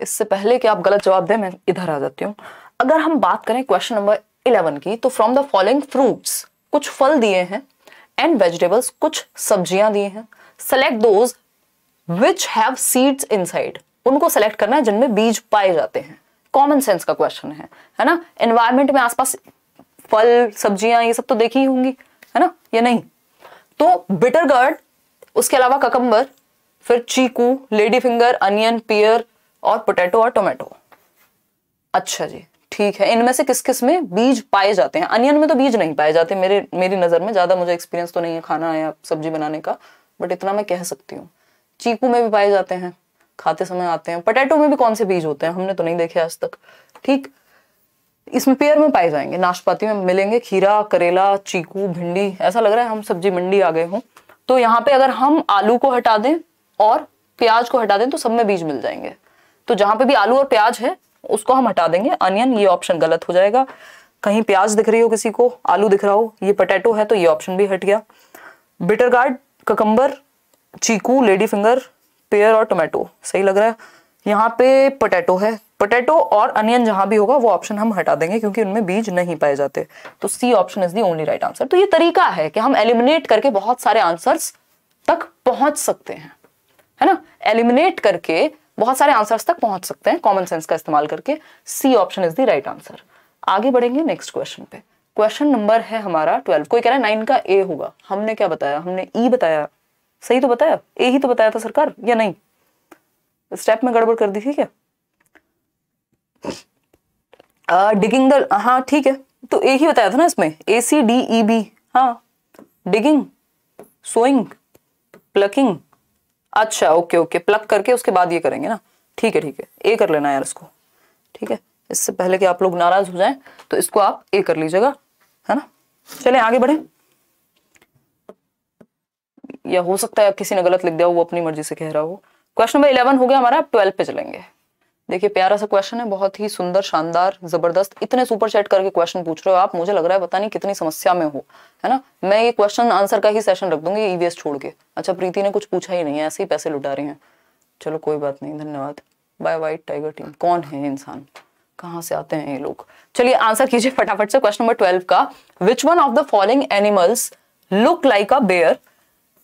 इससे पहले कि आप गलत जवाब दें मैं इधर आ जाती हूँ अगर हम बात करें क्वेश्चन नंबर इलेवन की तो फ्रॉम द फॉलोइंग फ्रूट्स कुछ फल दिए हैं एंड वेजिटेबल्स कुछ सब्जियां दिए हैं select those which have seeds inside उनको सेलेक्ट करना है जिनमें बीज पाए जाते हैं कॉमन सेंस का क्वेश्चन है है ना एनवायरमेंट में आसपास फल सब्जियां ये सब तो देखी ही होंगी है ना ये नहीं तो बिटर गर्ड उसके अलावा ककम्बर फिर chikoo lady finger onion pear और पोटैटो और टोमेटो अच्छा जी ठीक है इनमें से किस किस में बीज पाए जाते हैं अनियन में तो बीज नहीं पाए जाते मेरे मेरी नज़र में ज़्यादा मुझे एक्सपीरियंस तो नहीं है खाना या सब्जी बनाने का बट इतना मैं कह सकती हूँ चीकू में भी पाए जाते हैं खाते समय आते हैं पटेटो में भी कौन से बीज होते हैं हमने तो नहीं देखे आज तक ठीक इसमें पेयर में पाए जाएंगे नाशपाती में मिलेंगे खीरा करेला चीकू भिंडी ऐसा लग रहा है हम सब्जी मंडी आ गए हों तो यहाँ पे अगर हम आलू को हटा दें और प्याज को हटा दें तो सब में बीज मिल जाएंगे तो जहां पे भी आलू और प्याज है उसको हम हटा देंगे अनियन ये ऑप्शन गलत हो जाएगा कहीं प्याज दिख रही हो किसी को आलू दिख रहा हो ये पोटैटो है तो ये ऑप्शन भी हट गया bitter gourd cucumber chikoo lady finger pear और टोमेटो सही लग रहा है यहाँ पे पोटैटो है पोटैटो और अनियन जहां भी होगा वो ऑप्शन हम हटा देंगे क्योंकि उनमें बीज नहीं पाए जाते तो C option is the only right answer तो ये तरीका है कि हम एलिमिनेट करके बहुत सारे आंसर्स तक पहुंच सकते हैं है ना एलिमिनेट करके बहुत सारे आंसर्स तक पहुंच सकते हैं कॉमन सेंस का इस्तेमाल करके C option is the right answer आगे बढ़ेंगे नेक्स्ट क्वेश्चन पे क्वेश्चन नंबर है हमारा ट्वेल्व कोई कह रहा है नाइन का ए होगा हमने क्या बताया हमने ई e बताया सही तो बताया ए ही तो बताया था सरकार या नहीं स्टेप में गड़बड़ कर दी थी क्या डिगिंग द हाँ ठीक है तो ए ही बताया था ना इसमें A C D E B हाँ डिगिंग सोइंग प्लकिंग अच्छा ओके ओके प्लग करके उसके बाद ये करेंगे ना ठीक है ठीक है ए कर लेना यार इसको ठीक है इससे पहले कि आप लोग नाराज हो जाएं तो इसको आप ए कर लीजिएगा है ना चले आगे बढ़े या हो सकता है किसी ने गलत लिख दिया वो अपनी मर्जी से कह रहा हो क्वेश्चन नंबर इलेवन हो गया हमारा ट्वेल्व पे चलेंगे देखिए प्यारा सा क्वेश्चन है बहुत ही सुंदर शानदार जबरदस्त इतने सुपर चैट करके क्वेश्चन पूछ रहे हो आप मुझे लग रहा है पता नहीं कितनी समस्या में हो है ना मैं ये क्वेश्चन आंसर का ही सेशन रख दूंगी ईवीएस छोड़ के अच्छा प्रीति ने कुछ पूछा ही नहीं है ऐसे ही पैसे लुटा रहे हैं चलो कोई बात नहीं धन्यवाद बाय वाइट टाइगर टीम कौन है इंसान कहाँ से आते हैं ये लोग चलिए आंसर कीजिए फटाफट से क्वेश्चन नंबर ट्वेल्व का which one of the following animals look like a bear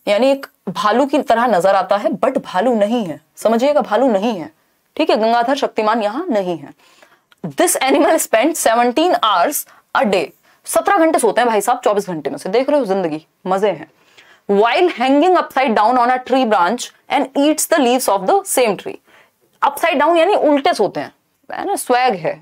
यानी एक भालू की तरह नजर आता है बट भालू नहीं है समझिएगा भालू नहीं है ठीक है गंगाधर शक्तिमान यहां नहीं है this animal spend seventeen hours a day सत्रह घंटे सोते हैं भाई साहब चौबीस घंटे में से देख रहे हो जिंदगी मजे हैं while hanging upside down on a tree branch and eats the leaves of the same tree upside down यानी उल्टे सोते हैं है ना स्वैग है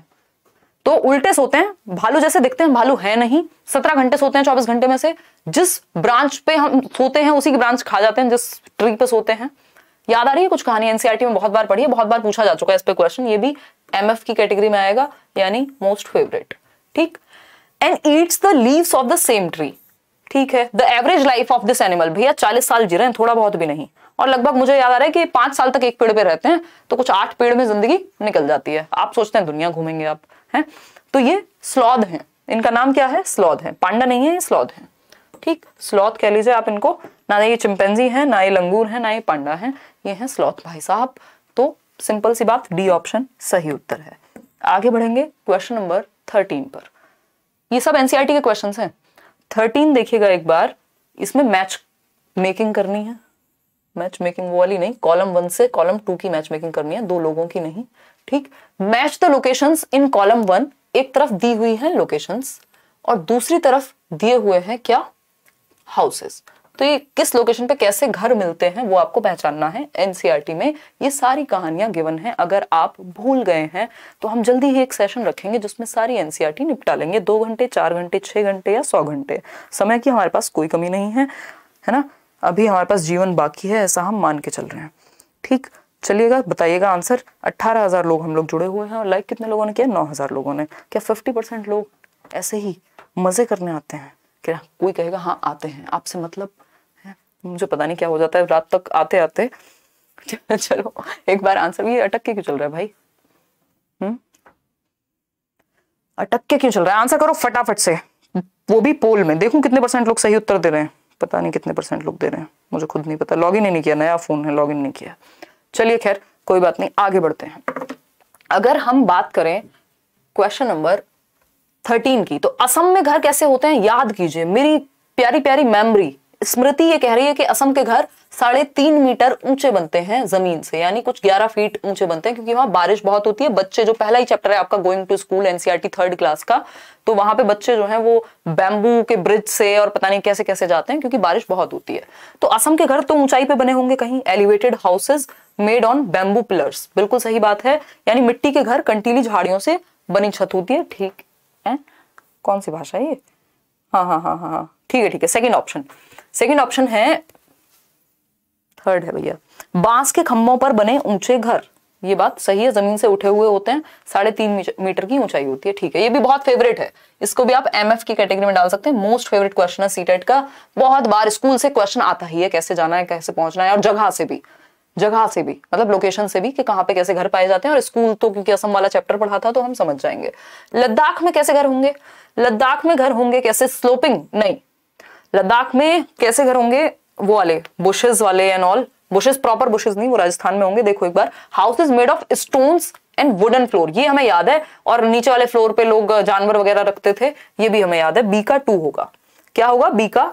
तो उल्टे सोते हैं भालू जैसे दिखते हैं भालू है नहीं सत्रह घंटे सोते हैं चौबीस घंटे में से जिस ब्रांच पे हम सोते हैं उसी की ब्रांच खा जाते हैं जिस ट्री पे सोते हैं याद आ रही है कुछ कहानी एनसीआरटी e में बहुत बार पढ़ी है बहुत बार पूछा जा चुका है इस पर क्वेश्चन ये भी एम की कैटेगरी में आएगा यानी मोस्ट फेवरेट ठीक and eats the leaves of the same tree ठीक है the average life of this animal भैया चालीस साल जी रहे हैं थोड़ा बहुत भी नहीं और लगभग मुझे याद आ रहा है कि पांच साल तक एक पेड़ पे रहते हैं तो कुछ आठ पेड़ में जिंदगी निकल जाती है आप सोचते हैं दुनिया घूमेंगे आप हैं तो ये स्लॉद हैं इनका नाम क्या है स्लॉद है पांडा नहीं है ये स्लॉद है ठीक स्लॉथ कह लीजिए आप इनको ना ये चिंपेंजी है ना ये लंगूर है ना ये पांडा है ये है स्लॉथ भाई साहब तो सिंपल सी बात डी ऑप्शन सही उत्तर है आगे बढ़ेंगे क्वेश्चन नंबर थर्टीन पर ये सब एनसीईआरटी e के क्वेश्चन हैं थर्टीन देखिएगा एक बार इसमें मैच मेकिंग करनी है मैच मेकिंग वो वाली नहीं कॉलम वन से कॉलम टू की मैच मेकिंग करनी है दो लोगों की नहीं ठीक match the location in column one एक तरफ दी हुई है लोकेशन और दूसरी तरफ दिए हुए हैं क्या हाउसेस तो ये किस लोकेशन पे कैसे घर मिलते हैं वो आपको पहचानना है एनसीईआरटी e में ये सारी कहानियां गिवन है अगर आप भूल गए हैं तो हम जल्दी ही एक सेशन रखेंगे जिसमें सारी एनसीईआरटी e निपटा लेंगे दो घंटे चार घंटे छह घंटे या सौ घंटे समय की हमारे पास कोई कमी नहीं है है ना अभी हमारे पास जीवन बाकी है ऐसा हम मान के चल रहे हैं ठीक चलिएगा बताइएगा आंसर अट्ठारह हज़ार लोग हम लोग जुड़े हुए हैं और लाइक कितने लोगों ने किया नौ हज़ार लोगों ने क्या फिफ्टी परसेंट लोग ऐसे ही मज़े करने आते हैं कि कोई कहेगा हाँ आते हैं आपसे मतलब है? मुझे पता नहीं क्या हो जाता है रात तक आते आते चलो एक बार आंसर ये अटक के क्यों चल रहा है भाई हम्म अटक के क्यों चल रहा है आंसर करो फटाफट से वो भी पोल में देखूं कितने परसेंट लोग सही उत्तर दे रहे हैं पता नहीं कितने परसेंट लोग दे रहे हैं मुझे खुद नहीं पता लॉग ही नहीं किया नया फोन है लॉगिन नहीं किया चलिए खैर कोई बात नहीं आगे बढ़ते हैं अगर हम बात करें क्वेश्चन नंबर थर्टीन की तो असम में घर कैसे होते हैं याद कीजिए मेरी प्यारी प्यारी मेमोरी स्मृति ये कह रही है कि असम के घर साढ़े तीन मीटर ऊंचे बनते हैं जमीन से यानी कुछ ग्यारह फीट ऊंचे बनते हैं क्योंकि वहां बारिश बहुत होती है बच्चे जो पहला ही चैप्टर है आपका going to school NCERT third class का तो वहां पे बच्चे जो हैं वो बैम्बू के ब्रिज से और पता नहीं कैसे कैसे जाते हैं क्योंकि बारिश बहुत होती है तो असम के घर तो ऊंचाई पे बने होंगे कहीं elevated houses made on bamboo pillars बिल्कुल सही बात है यानी मिट्टी के घर कंटीली झाड़ियों से बनी छत होती है ठीक हैं कौन सी भाषा है ये हाँ हाँ हाँ हाँ हाँ ठीक है ठीक है सेकेंड ऑप्शन सेकेंड ऑप्शन है थर्ड है भैया बांस के खम्भों पर बने ऊंचे घर ये बात सही है जमीन से उठे हुए होते हैं साढ़े तीन मीटर की ऊंचाई होती है ठीक है ये भी बहुत फेवरेट है इसको भी आप एमएफ की कैटेगरी में डाल सकते हैं मोस्ट फेवरेट क्वेश्चन है सीटेट का बहुत बार स्कूल से क्वेश्चन आता ही है कैसे जाना है कैसे पहुंचना है और जगह से भी जगह से भी मतलब लोकेशन से भी कि कहाँ पे कैसे घर पाए जाते हैं और स्कूल तो क्योंकि असम वाला चैप्टर पढ़ा था तो हम समझ जाएंगे लद्दाख में कैसे घर होंगे लद्दाख में घर होंगे कैसे स्लोपिंग नहीं लद्दाख में कैसे घर होंगे वो वाले बुशेज वाले and all bushes proper bushes नहीं वो राजस्थान में होंगे देखो एक बार house is made of stone and wooden floor ये हमें याद है और नीचे वाले फ्लोर पे लोग जानवर वगैरह रखते थे ये भी हमें याद है बी का टू होगा क्या होगा बी का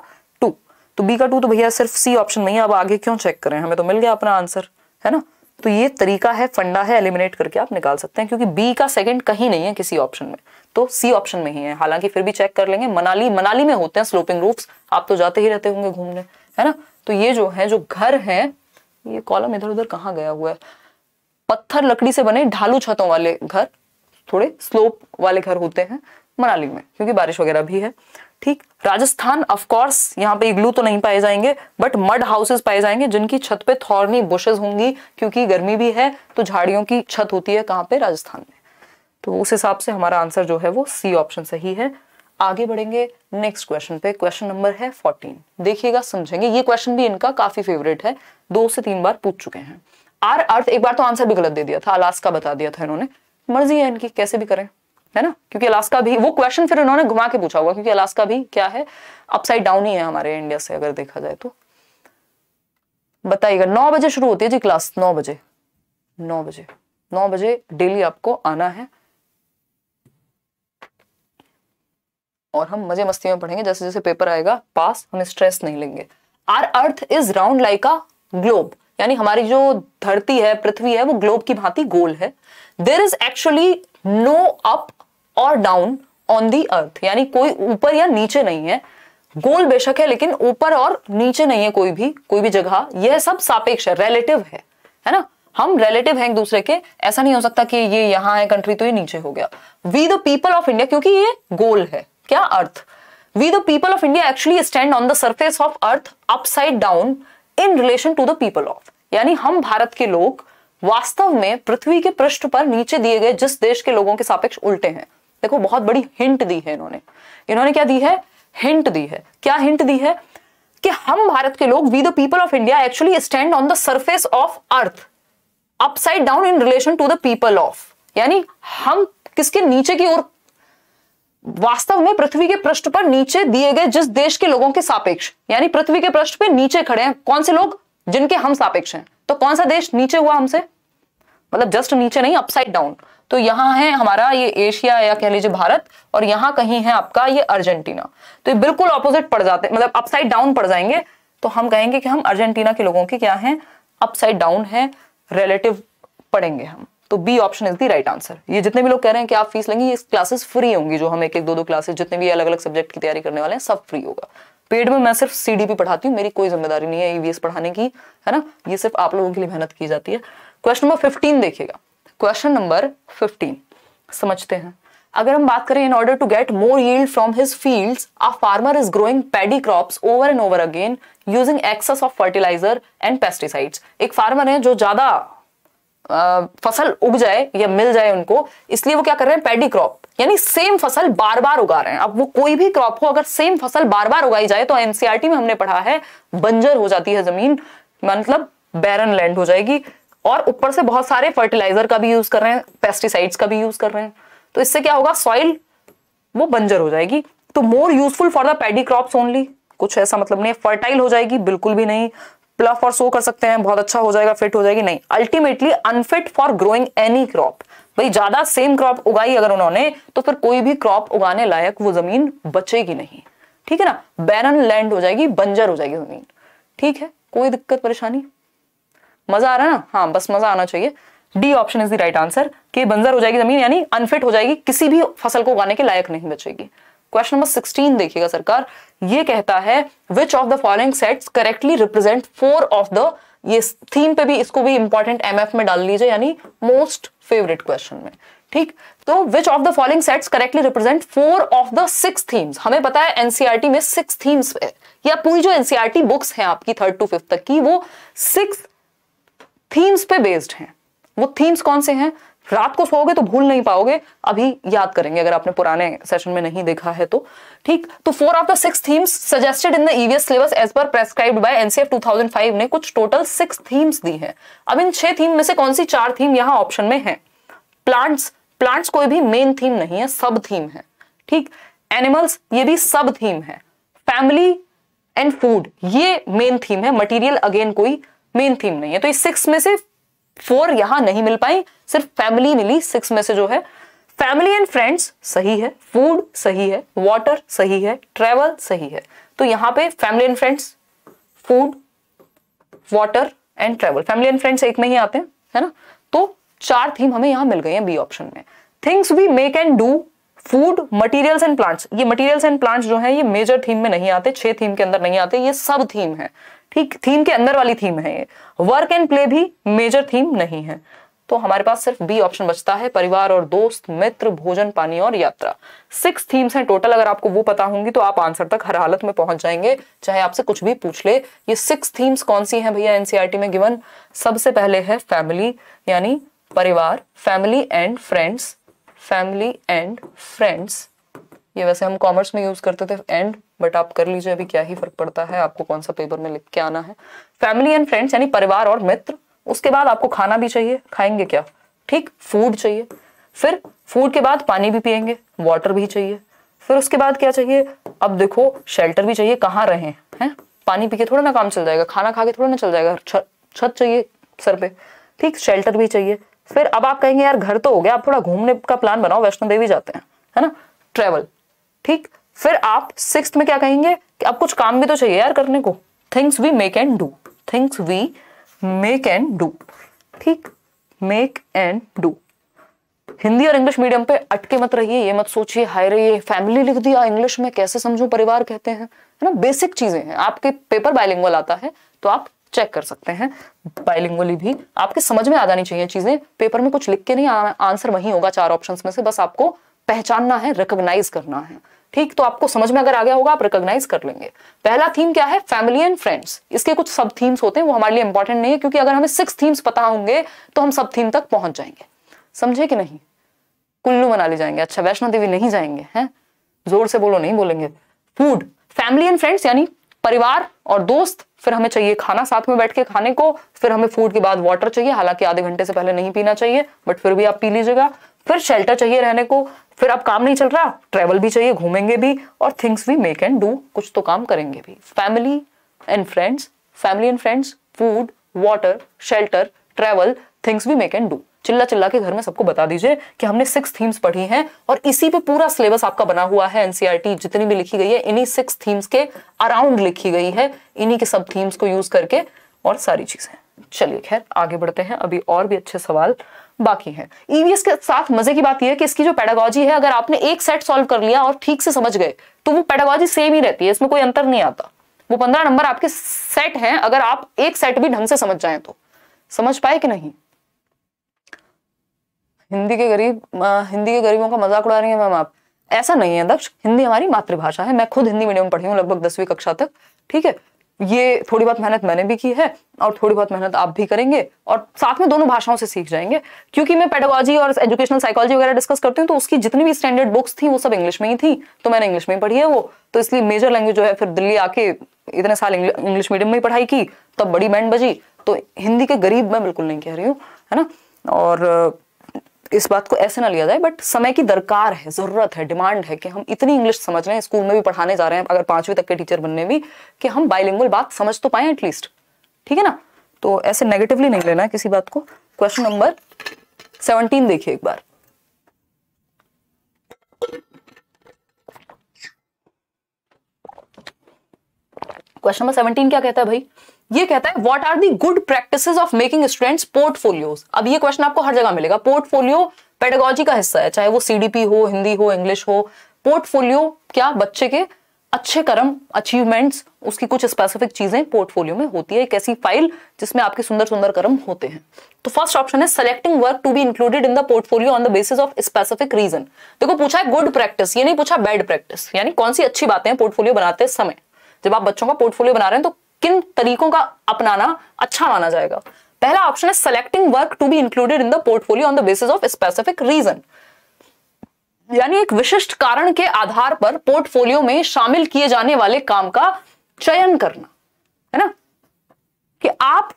तो बी का टू तो भैया सिर्फ सी ऑप्शन में है अब आगे क्यों चेक करें हमें तो मिल गया अपना आंसर है ना तो ये तरीका है फंडा है एलिमिनेट करके आप निकाल सकते हैं क्योंकि बी का सेकंड कहीं नहीं है किसी ऑप्शन में तो सी ऑप्शन में ही है हालांकि फिर भी चेक कर लेंगे मनाली मनाली में होते हैं स्लोपिंग रूफ्स आप तो जाते ही रहते होंगे घूमने है ना तो ये जो है जो घर है ये कॉलम इधर उधर कहाँ गया हुआ है पत्थर लकड़ी से बने ढालू छतों वाले घर थोड़े स्लोप वाले घर होते हैं मनाली में क्योंकि बारिश वगैरह भी है ठीक राजस्थान ऑफकोर्स यहाँ पे इग्लू तो नहीं पाए जाएंगे बट मड हाउसेस पाए जाएंगे जिनकी छत पे थॉर्नी बुशेज होंगी क्योंकि गर्मी भी है तो झाड़ियों की छत होती है कहाँ पे राजस्थान में तो उस हिसाब से हमारा आंसर जो है वो सी ऑप्शन सही है आगे बढ़ेंगे नेक्स्ट क्वेश्चन पे क्वेश्चन नंबर है फोर्टीन देखिएगा समझेंगे ये क्वेश्चन भी इनका काफी फेवरेट है दो से तीन बार पूछ चुके हैं आर अर्थ एक बार तो आंसर भी गलत दे दिया था अलास्का बता दिया था इन्होंने मर्जी है इनकी कैसे भी करें है ना क्योंकि अलास्का भी वो क्वेश्चन फिर उन्होंने घुमा के पूछा होगा क्योंकि अलास्का भी क्या है अपसाइड डाउन ही है हमारे इंडिया से अगर देखा जाए तो बताइएगा नौ बजे शुरू होती है जी क्लास नौ बजे नौ बजे नौ बजे डेली आपको आना है और हम मजे मस्ती में पढ़ेंगे जैसे जैसे पेपर आएगा पास हम स्ट्रेस नहीं लेंगे our earth is round like a globe यानी हमारी जो धरती है पृथ्वी है वो ग्लोब की भांति गोल है there is actually no up और डाउन ऑन दी अर्थ यानी कोई ऊपर या नीचे नहीं है गोल बेशक है लेकिन ऊपर और नीचे नहीं है कोई भी कोई भी जगह यह सब सापेक्ष है रिलेटिव है है ना हम रिलेटिव हैं एक दूसरे के ऐसा नहीं हो सकता कि ये यहां है कंट्री तो ये नीचे हो गया we the people of India क्योंकि ये गोल है क्या earth we the people of India actually stand on the surface of earth upside down in relation to the people of यानी हम भारत के लोग वास्तव में पृथ्वी के पृष्ठ पर नीचे दिए गए जिस देश के लोगों के सापेक्ष उल्टे हैं देखो बहुत बड़ी हिंट दी है इन्होंने इन्होंने क्या दी है हिंट दी है क्या हिंट दी है कि हम भारत के लोग we the people of India actually stand on the surface of earth upside down in relation to the people of यानी हम किसके नीचे की ओर वास्तव में पृथ्वी के पृष्ठ पर नीचे दिए गए जिस देश के लोगों के सापेक्ष यानी पृथ्वी के पृष्ठ पे नीचे खड़े हैं कौन से लोग जिनके हम सापेक्ष हैं तो कौन सा देश नीचे हुआ हमसे मतलब जस्ट नीचे नहीं अपसाइड डाउन तो यहाँ है हमारा ये एशिया या कह लीजिए भारत और यहाँ कहीं है आपका ये अर्जेंटीना तो ये बिल्कुल ऑपोजिट पड़ जाते मतलब अपसाइड डाउन पड़ जाएंगे तो हम कहेंगे कि हम अर्जेंटीना के लोगों के क्या है अपसाइड डाउन है रिलेटिव पढ़ेंगे हम तो B option is the right answer ये जितने भी लोग कह रहे हैं कि आप फीस लेंगे ये क्लासेस फ्री होंगी जो हम एक एक दो दो क्लासेस जितने भी अलग अलग सब्जेक्ट की तैयारी करने वाले हैं सब फ्री होगा पेड में मैं सिर्फ सीडीपी पढ़ाती हूँ मेरी कोई जिम्मेदारी नहीं है ईवीएस e पढ़ाने की है ना ये सिर्फ आप लोगों के लिए मेहनत की जाती है क्वेश्चन नंबर फिफ्टीन देखिएगा क्वेश्चन नंबर 15 समझते हैं अगर हम बात करें in order to get more yield from his fields a farmer is growing paddy crops over and over again using excess of fertiliser and pesticides एक फार्मर है जो ज्यादा फसल उग जाए या मिल जाए उनको इसलिए वो क्या कर रहे हैं पैडी क्रॉप यानी सेम फसल बार बार उगा रहे हैं अब वो कोई भी क्रॉप हो अगर सेम फसल बार बार उगाई जाए तो एनसीआरटी e में हमने पढ़ा है बंजर हो जाती है जमीन मतलब बैरन लैंड हो जाएगी और ऊपर से बहुत सारे फर्टिलाइजर का भी यूज कर रहे हैं पेस्टिसाइड्स का भी यूज कर रहे हैं तो इससे क्या होगा सॉइल वो बंजर हो जाएगी तो more useful for the paddy crop only कुछ ऐसा मतलब नहीं फर्टाइल हो जाएगी बिल्कुल भी नहीं प्लफ और सो कर सकते हैं बहुत अच्छा हो जाएगा फिट हो जाएगी नहीं ultimately unfit for growing any crop भाई ज्यादा सेम क्रॉप उगाई अगर उन्होंने तो फिर कोई भी क्रॉप उगाने लायक वो जमीन बचेगी नहीं ठीक है ना बैरन लैंड हो जाएगी बंजर हो जाएगी जमीन ठीक है कोई दिक्कत परेशानी मजा आ रहा है ना हाँ बस मजा आना चाहिए D option is the right answer कि बंजर हो जाएगी जमीन यानी अनफिट हो जाएगी किसी भी फसल को उगाने के लायक नहीं बचेगी क्वेश्चन नंबर सिक्सटीन देखिएगा सरकार ये कहता है which of the following sets correctly represent four of the ये थीम पे भी इसको भी इंपॉर्टेंट एमएफ में डाल लीजिए यानी मोस्ट फेवरेट क्वेश्चन में ठीक तो which of the following sets correctly represent four of the six themes हमें पता है एनसीआरटी e में सिक्स थीम्स है या पूरी जो एनसीआरटी बुक्स e हैं आपकी थर्ड टू फिफ्थ तक की वो सिक्स थीम्स पे बेस्ड हैं वो थीम्स कौन से हैं रात को सोओगे तो भूल नहीं पाओगे अभी याद करेंगे अगर आपने पुराने सेशन में नहीं देखा है तो ठीक तो four of the six themes suggested in the EVS syllabus as per prescribed by NCF 2005 ने कुछ टोटल सिक्स थीम्स दी हैं अब इन छह थीम में से कौन सी चार थीम यहां ऑप्शन में है प्लांट्स प्लांट्स कोई भी मेन थीम नहीं है सब थीम है ठीक एनिमल्स ये भी सब थीम है फैमिली एंड फूड ये मेन थीम है मटीरियल अगेन कोई मेन थीम नहीं है तो इस सिक्स में से फोर यहां नहीं मिल पाई सिर्फ फैमिली मिली सिक्स में से जो है फैमिली एंड फ्रेंड्स सही है फूड सही है वाटर सही है ट्रेवल सही है तो यहाँ पे family and friends food water and travel family and friends एक में ही आते हैं है ना तो चार थीम हमें यहाँ मिल गई हैं बी ऑप्शन में things we make and do food materials and plants ये मटेरियल्स एंड प्लांट्स जो है ये मेजर थीम में नहीं आते छह थीम के अंदर नहीं आते ये सब थीम है ठीक थीम के अंदर वाली थीम है ये वर्क एंड प्ले भी मेजर थीम नहीं है तो हमारे पास सिर्फ बी ऑप्शन बचता है परिवार और दोस्त मित्र भोजन पानी और यात्रा सिक्स थीम्स हैं टोटल अगर आपको वो पता होंगी तो आप आंसर तक हर हालत में पहुंच जाएंगे चाहे आपसे कुछ भी पूछ ले ये सिक्स थीम्स कौन सी हैं भैया एनसीईआरटी e में गिवन सबसे पहले है फैमिली यानी परिवार family and friends family and friends ये वैसे हम कॉमर्स में यूज करते थे एंड बट आप कर लीजिए अभी क्या ही फर्क पड़ता है आपको कौन सा पेपर में लिख के आना है फैमिली एंड फ्रेंड्स यानी परिवार और मित्र उसके बाद आपको खाना भी चाहिए खाएंगे क्या ठीक फूड चाहिए फिर फूड के बाद पानी भी पियेंगे वाटर भी चाहिए फिर उसके बाद क्या चाहिए अब देखो शेल्टर भी चाहिए कहाँ रहे हैं पानी पी के थोड़ा ना काम चल जाएगा खाना खा के थोड़ा ना चल जाएगा छत चाहिए सर पे ठीक शेल्टर भी चाहिए फिर अब आप कहेंगे यार घर तो हो गया आप थोड़ा घूमने का प्लान बनाओ वैष्णो देवी जाते हैं है ना ट्रेवल ठीक फिर आप सिक्स में क्या कहेंगे कि अब कुछ काम भी तो चाहिए यार करने को things we make and do things we make and do ठीक मेक एंड डू हिंदी और इंग्लिश मीडियम पे अटके मत रहिए ये मत सोचिए हाय रे ये फैमिली लिख दिया इंग्लिश में कैसे समझूं परिवार कहते हैं है ना बेसिक चीजें हैं आपके पेपर बायलिंगुअल आता है तो आप चेक कर सकते हैं बायलिंगुअली भी आपके समझ में आ जानी चाहिए चीजें पेपर में कुछ लिख के नहीं आंसर वही होगा चार ऑप्शंस में से बस आपको पहचानना है रिकोगनाइज करना है ठीक तो आपको समझ में अगर आ गया होगा आप रिकॉग्नाइज कर लेंगे पहला थीम क्या है फैमिली एंड फ्रेंड्स इसके कुछ सब थीम्स होते हैं वो हमारे लिए इंपॉर्टेंट नहीं है क्योंकि अगर हमें सिक्स थीम्स पता होंगे तो हम सब थीम तक पहुंच जाएंगे समझे कि नहीं कुल्लू मनाली जाएंगे अच्छा वैष्णो देवी नहीं जाएंगे हैं जोर से बोलो नहीं बोलेंगे फूड फैमिली एंड फ्रेंड्स यानी परिवार और दोस्त फिर हमें चाहिए खाना साथ में बैठ के खाने को फिर हमें फूड के बाद वाटर चाहिए हालांकि आधे घंटे से पहले नहीं पीना चाहिए बट फिर भी आप पी लीजिएगा फिर शेल्टर चाहिए रहने को फिर अब काम नहीं चल रहा ट्रेवल भी चाहिए घूमेंगे भी और थिंग्स भी मेक एंड डू कुछ तो काम करेंगे भी family and friends family and friends food water shelter travel things भी मेक एंड डू चिल्ला चिल्ला के घर में सबको बता दीजिए कि हमने सिक्स थीम्स पढ़ी हैं और इसी पे पूरा सिलेबस आपका बना हुआ है एनसीईआरटी e जितनी भी लिखी गई है इन्हीं सिक्स थीम्स के अराउंड लिखी गई है इन्हीं के सब थीम्स को यूज करके और सारी चीजें चलिए खैर आगे बढ़ते हैं अभी और भी अच्छे सवाल बाकी हैं ईवीएस e के साथ मजे की बात यह है कि इसकी जो पेडागॉजी है अगर आपने एक सेट सॉल्व कर लिया और ठीक से समझ गए तो वो पेडागॉजी सेम ही रहती है इसमें कोई अंतर नहीं आता वो पंद्रह नंबर आपके सेट हैं अगर आप एक सेट भी ढंग से समझ जाए तो समझ पाए कि नहीं हिंदी के गरीब आ, हिंदी के गरीबों का मजाक उड़ा रही है मैम आप ऐसा नहीं है दक्ष हिंदी हमारी मातृभाषा है मैं खुद हिंदी मीडियम पढ़ी हूँ लगभग दसवीं कक्षा तक ठीक है ये थोड़ी बहुत मेहनत मैंने भी की है और थोड़ी बहुत मेहनत आप भी करेंगे और साथ में दोनों भाषाओं से सीख जाएंगे क्योंकि मैं पेडोलॉजी और एजुकेशनल साइकोलॉजी वगैरह डिस्कस करती हूँ तो उसकी जितनी भी स्टैंडर्ड बुक्स थी वो सब इंग्लिश में ही थी तो मैंने इंग्लिश में ही पढ़ी है वो तो इसलिए मेजर लैंग्वेज जो है फिर दिल्ली आके इतने साल इंग्लिश मीडियम में ही पढ़ाई की तब बड़ी बैंड बजी तो हिंदी के गरीब मैं बिल्कुल नहीं कह रही हूँ है ना और इस बात को ऐसे ना लिया जाए बट समय की दरकार है ज़रूरत है डिमांड है कि हम इतनी इंग्लिश समझ रहे हैं स्कूल में भी पढ़ाने जा रहे हैं अगर पांचवी तक के टीचर बनने भी कि हम बाइलिंगुअल बात समझ तो पाए एटलीस्ट ठीक है ना तो ऐसे नेगेटिवली नहीं लेना है किसी बात को क्वेश्चन नंबर सेवनटीन देखिए एक बार क्वेश्चन नंबर सेवनटीन क्या कहता है भाई ये कहता है what are the good practice of making students portfolios अब ये क्वेश्चन आपको हर जगह मिलेगा पोर्टफोलियो पेडागोजी का हिस्सा है चाहे वो सीडीपी हो हिंदी हो इंग्लिश हो पोर्टफोलियो क्या बच्चे के अच्छे कर्म अचीवमेंट्स उसकी कुछ स्पेसिफिक चीजें पोर्टफोलियो में होती है एक ऐसी फाइल जिसमें आपके सुंदर सुंदर कर्म होते हैं तो फर्स्ट ऑप्शन है selecting work to be included in the portfolio on the basis of specific reason देखो पूछा है गुड प्रैक्टिस ये नहीं पूछा बैड प्रैक्टिस यानी कौन सी अच्छी बातें पोर्टफोलियो बनाते समय जब आप बच्चों का पोर्टफोलियो बना रहे हैं तो किन तरीकों का अपनाना अच्छा माना जाएगा पहला ऑप्शन है selecting work to be included in the portfolio on the basis of specific reason यानी एक विशिष्ट कारण के आधार पर पोर्टफोलियो में शामिल किए जाने वाले काम का चयन करना है ना कि आप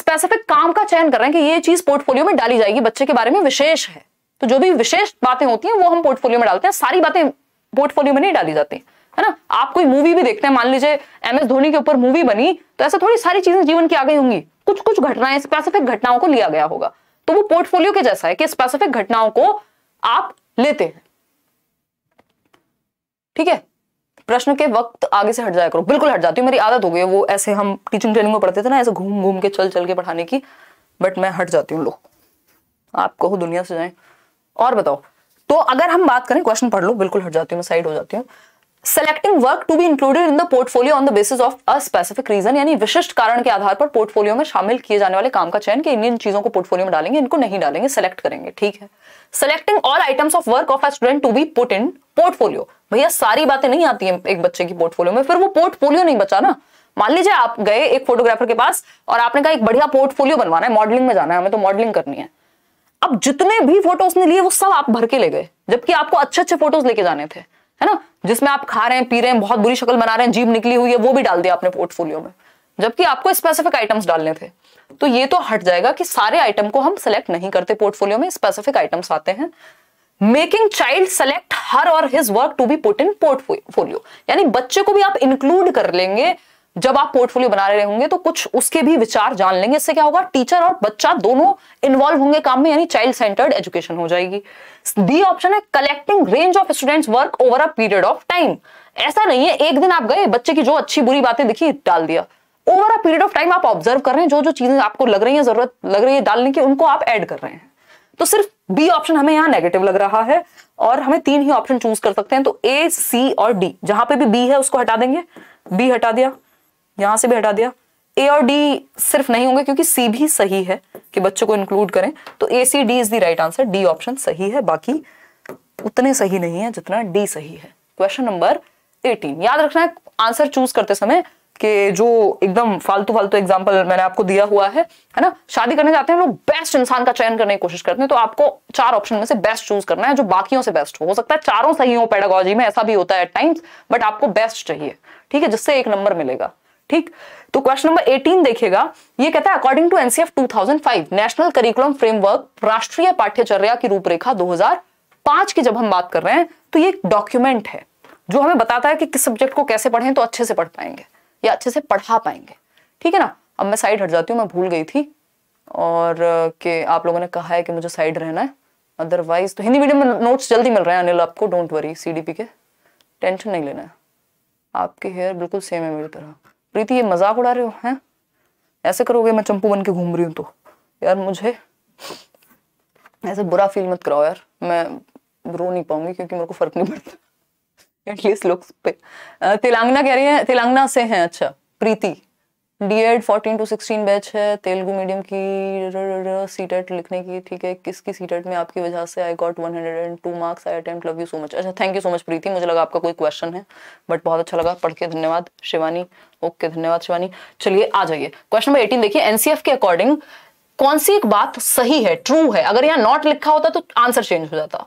स्पेसिफिक काम का चयन कर रहे हैं कि ये चीज पोर्टफोलियो में डाली जाएगी बच्चे के बारे में विशेष है तो जो भी विशेष बातें होती हैं वो हम पोर्टफोलियो में डालते हैं सारी बातें पोर्टफोलियो में नहीं डाली जाती है है ना आप कोई मूवी भी देखते हैं मान लीजिए एम एस धोनी के ऊपर मूवी बनी तो ऐसा थोड़ी सारी चीजें जीवन की आ गई होंगी कुछ कुछ घटनाएं स्पेसिफिक घटनाओं को लिया गया होगा तो वो पोर्टफोलियो के जैसा है कि स्पेसिफिक घटनाओं को आप लेते हैं ठीक है प्रश्न के वक्त आगे से हट जाया करो बिल्कुल हट जाती हूँ मेरी आदत हो गई है वो ऐसे हम टीचिंग ट्रेनिंग में पढ़ते थे ना ऐसे घूम घूम के चल चल के पढ़ाने की बट मैं हट जाती हूँ लोग आप कहो दुनिया से जाए और बताओ तो अगर हम बात करें क्वेश्चन पढ़ लो बिल्कुल हट जाती हूँ साइड हो जाती हूँ selecting work to be included in the portfolio on the basis of a specific reason यानी विशिष्ट कारण के आधार पर पोर्टफोलियो में शामिल किए जाने वाले काम का चयन कि इन इन चीजों को पोर्टफोलियो में डालेंगे इनको नहीं डालेंगे सेलेक्ट करेंगे ठीक है selecting all items of work of a student to be put in portfolio भैया सारी बातें नहीं आती है एक बच्चे की पोर्टफोलियो में फिर वो पोर्टफोलियो नहीं बचा ना मान लीजिए आप गए एक फोटोग्राफर के पास और आपने कहा एक बढ़िया पोर्टफोलियो बनवाना है मॉडलिंग में जाना है हमें तो मॉडलिंग करनी है अब जितने भी फोटोज ने लिए वो सब आप भर के ले गए जबकि आपको अच्छे अच्छे फोटोज लेके जाने थे है ना जिसमें आप खा रहे हैं पी रहे हैं बहुत बुरी शक्ल बना रहे हैं जीभ निकली हुई है वो भी डाल दिया आपने पोर्टफोलियो में जबकि आपको स्पेसिफिक आइटम्स डालने थे तो ये तो हट जाएगा कि सारे आइटम को हम सेलेक्ट नहीं करते पोर्टफोलियो में स्पेसिफिक आइटम्स आते हैं मेकिंग चाइल्ड सेलेक्ट हर और his work to be put in portfolio यानी बच्चे को भी आप इंक्लूड कर लेंगे जब आप पोर्टफोलियो बना रहे होंगे तो कुछ उसके भी विचार जान लेंगे इससे क्या होगा टीचर और बच्चा दोनों इन्वॉल्व होंगे काम में यानी चाइल्ड सेंटर्ड एजुकेशन हो जाएगी डी ऑप्शन है collecting range of students work over a period of time ऐसा नहीं है एक दिन आप गए बच्चे की जो अच्छी बुरी बातें दिखी डाल दिया over a period of time आप ऑब्जर्व कर रहे हैं जो जो चीजें आपको लग रही है जरूरत लग रही है डालने की उनको आप एड कर रहे हैं तो सिर्फ बी ऑप्शन हमें यहाँ नेगेटिव लग रहा है और हमें तीन ही ऑप्शन चूज कर सकते हैं तो ए सी और डी जहां पे भी बी है उसको हटा देंगे बी हटा दिया यहां से भी हटा दिया ए और डी सिर्फ नहीं होंगे क्योंकि सी भी सही है कि बच्चों को इंक्लूड करें तो A C D is the right answer D option सही है बाकी उतने सही नहीं है जितना डी सही है क्वेश्चन नंबर एटीन याद रखना है आंसर चूज करते समय कि जो एकदम फालतू फालतू एग्जाम्पल मैंने आपको दिया हुआ है है ना शादी करने जाते हैं लोग बेस्ट इंसान का चयन करने की कोशिश करते हैं तो आपको चार ऑप्शन में से बेस्ट चूज करना है जो बाकियों से बेस्ट हो हो सकता है चारों सही हो पेडागोजी में ऐसा भी होता है टाइम्स बट आपको बेस्ट चाहिए ठीक है जिससे एक नंबर मिलेगा ठीक तो क्वेश्चन नंबर 18 देखिएगा ये कहता है according to NCF 2005 national curriculum framework राष्ट्रीय पाठ्यचर्या की रूपरेखा 2005 की जब हम बात कर रहे हैं तो ये एक डॉक्यूमेंट है जो हमें बताता है कि किस सब्जेक्ट को कैसे पढ़ें तो अच्छे से पढ़ पाएंगे या अच्छे से पढ़ा पाएंगे ठीक है ना अब मैं साइड हट जाती हूँ मैं भूल गई थी और के आप लोगों ने कहा है कि मुझे साइड रहना है अदरवाइज तो हिंदी मीडियम में नोट्स जल्दी मिल रहे हैं अनिल आपको डोंट वरी सीडीपी के टेंशन नहीं लेना है आपके हेयर बिल्कुल सेम है मेरी तरह प्रीति ये मजाक उड़ा रहे हो हैं ऐसे करोगे मैं चंपू बन के घूम रही हूँ तो यार मुझे ऐसे बुरा फील मत कराओ यार मैं रो नहीं पाऊंगी क्योंकि मेरे को फर्क नहीं पड़ता एटलीस्ट लुक्स पे तेलंगाना कह रही है तेलंगाना से है अच्छा Preeti D Ed fourteen to sixteen batch है तेलुगु मीडियम की सी टेट लिखने की ठीक है किसकी सी टेट में आपकी वजह से I got one hundred and two marks I attempt love you so much अच्छा thank you so much Preeti मुझे लगा आपका कोई क्वेश्चन है बट बहुत अच्छा लगा पढ़ के धन्यवाद शिवानी ओके धन्यवाद शिवानी चलिए आ जाइए क्वेश्चन नंबर एटीन देखिए एनसीएफ के अकॉर्डिंग कौन सी एक बात सही है ट्रू है अगर यहाँ नॉट लिखा होता तो आंसर चेंज हो जाता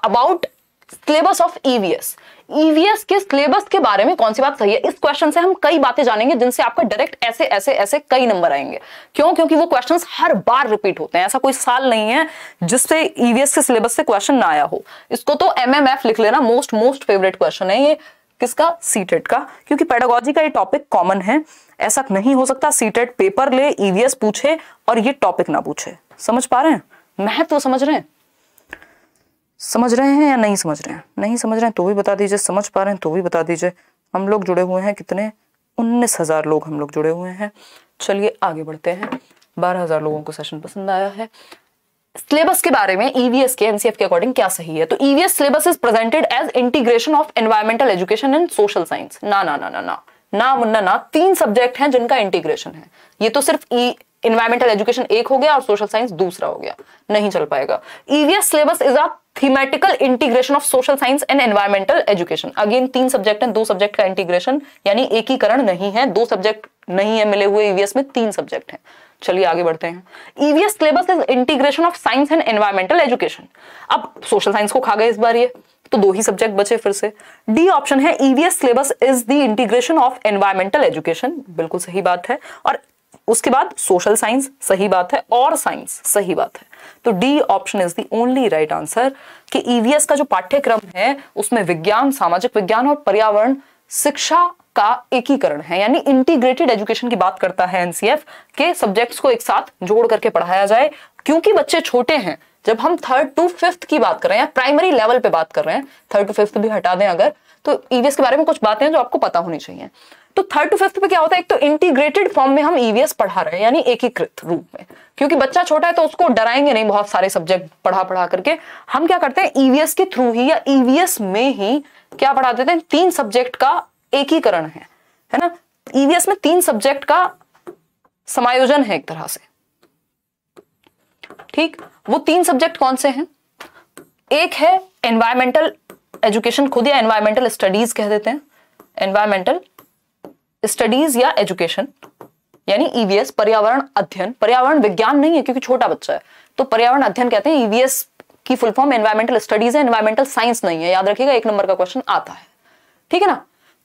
about syllabus of EVS EVS e के सिलेबस के बारे में कौन सी बात सही है इस क्वेश्चन से हम कई बातें जानेंगे जिनसे आपका डायरेक्ट ऐसे ऐसे ऐसे कई नंबर आएंगे क्यों क्योंकि वो क्वेश्चन हर बार रिपीट होते हैं ऐसा कोई साल नहीं है जिससे ईवीएस e के सिलेबस से क्वेश्चन ना आया हो इसको तो एमएमएफ लिख लेना मोस्ट मोस्ट फेवरेट क्वेश्चन है ये किसका सीटेट e का क्योंकि पेडागोजी का ये टॉपिक कॉमन है ऐसा नहीं हो सकता सीटेट पेपर ले ईवीएस पूछे और ये टॉपिक ना पूछे समझ पा रहे हैं महत्व तो समझ रहे हैं समझ रहे हैं या नहीं समझ रहे हैं नहीं समझ रहे हैं तो भी बता दीजिए समझ पा रहे हैं तो भी बता दीजिए हम लोग जुड़े हुए हैं कितने उन्नीस हज़ार लोग हम लोग जुड़े हुए हैं चलिए आगे बढ़ते हैं बारह हज़ार लोगों को सेशन पसंद आया है सिलेबस के बारे में ईवीएस e के एनसीएफ के अकॉर्डिंग क्या सही है तो EVS syllabus is presented as integration of environmental education and social science ना ना ना ना ना ना मुन्ना ना तीन सब्जेक्ट हैं जिनका इंटीग्रेशन है ये तो सिर्फ ई एनवायरमेंटल एजुकेशन एक हो गया और सोशल साइंस दूसरा हो गया नहीं चल पाएगा EVS syllabus is a thematical integration of social science and environmental education again तीन सब्जेक्ट हैं दो सब्जेक्ट का इंटीग्रेशन यानी एकीकरण नहीं है दो सब्जेक्ट नहीं है मिले हुए ईवीएस e में तीन सब्जेक्ट हैं चलिए आगे बढ़ते हैं EVS syllabus is integration of science and environmental education अब सोशल साइंस को खा गए इस बार ये तो दो ही सब्जेक्ट बचे फिर से डी ऑप्शन है EVS syllabus is the integration of environmental education बिल्कुल सही बात है और उसके बाद सोशल साइंस सही बात है और साइंस सही बात है तो D option is the only right answer कि ईवीएस e का जो पाठ्यक्रम है उसमें विज्ञान सामाजिक विज्ञान और पर्यावरण शिक्षा का एकीकरण है यानी इंटीग्रेटेड एजुकेशन की बात करता है एनसीएफ के सब्जेक्ट्स को एक साथ जोड़ करके पढ़ाया जाए क्योंकि बच्चे छोटे हैं जब हम थर्ड टू फिफ्थ की बात कर रहे हैं प्राइमरी लेवल पे बात कर रहे हैं थर्ड टू फिफ्थ भी हटा दें अगर तो ईवीएस e के बारे में कुछ बातें जो आपको पता होनी चाहिए तो थर्ड टू फिफ्थ पे क्या होता है एक तो इंटीग्रेटेड फॉर्म में हम ईवीएस e पढ़ा रहे हैं यानी एकीकृत रूप में क्योंकि बच्चा छोटा है तो उसको डराएंगे नहीं बहुत सारे सब्जेक्ट पढ़ा पढ़ा करके हम क्या करते हैं ईवीएस e के थ्रू ही या ईवीएस e में ही क्या पढ़ा देते हैं तीन सब्जेक्ट का एकीकरण है है ना ईवीएस में तीन सब्जेक्ट का समायोजन है एक तरह से ठीक वो तीन सब्जेक्ट कौन से हैं एक है एनवायरमेंटल एजुकेशन खुद या एनवायरमेंटल स्टडीज कह देते हैं एनवायरमेंटल स्टडीज या एजुकेशन यानी ईवीएस e पर्यावरण अध्ययन पर्यावरण विज्ञान नहीं है क्योंकि छोटा बच्चा है तो पर्यावरण अध्ययन कहते हैं ईवीएस e की फुल फॉर्म एनवायरमेंटल स्टडीज है एनवायरमेंटल साइंस नहीं है याद रखिएगा एक नंबर का क्वेश्चन आता है ठीक है ना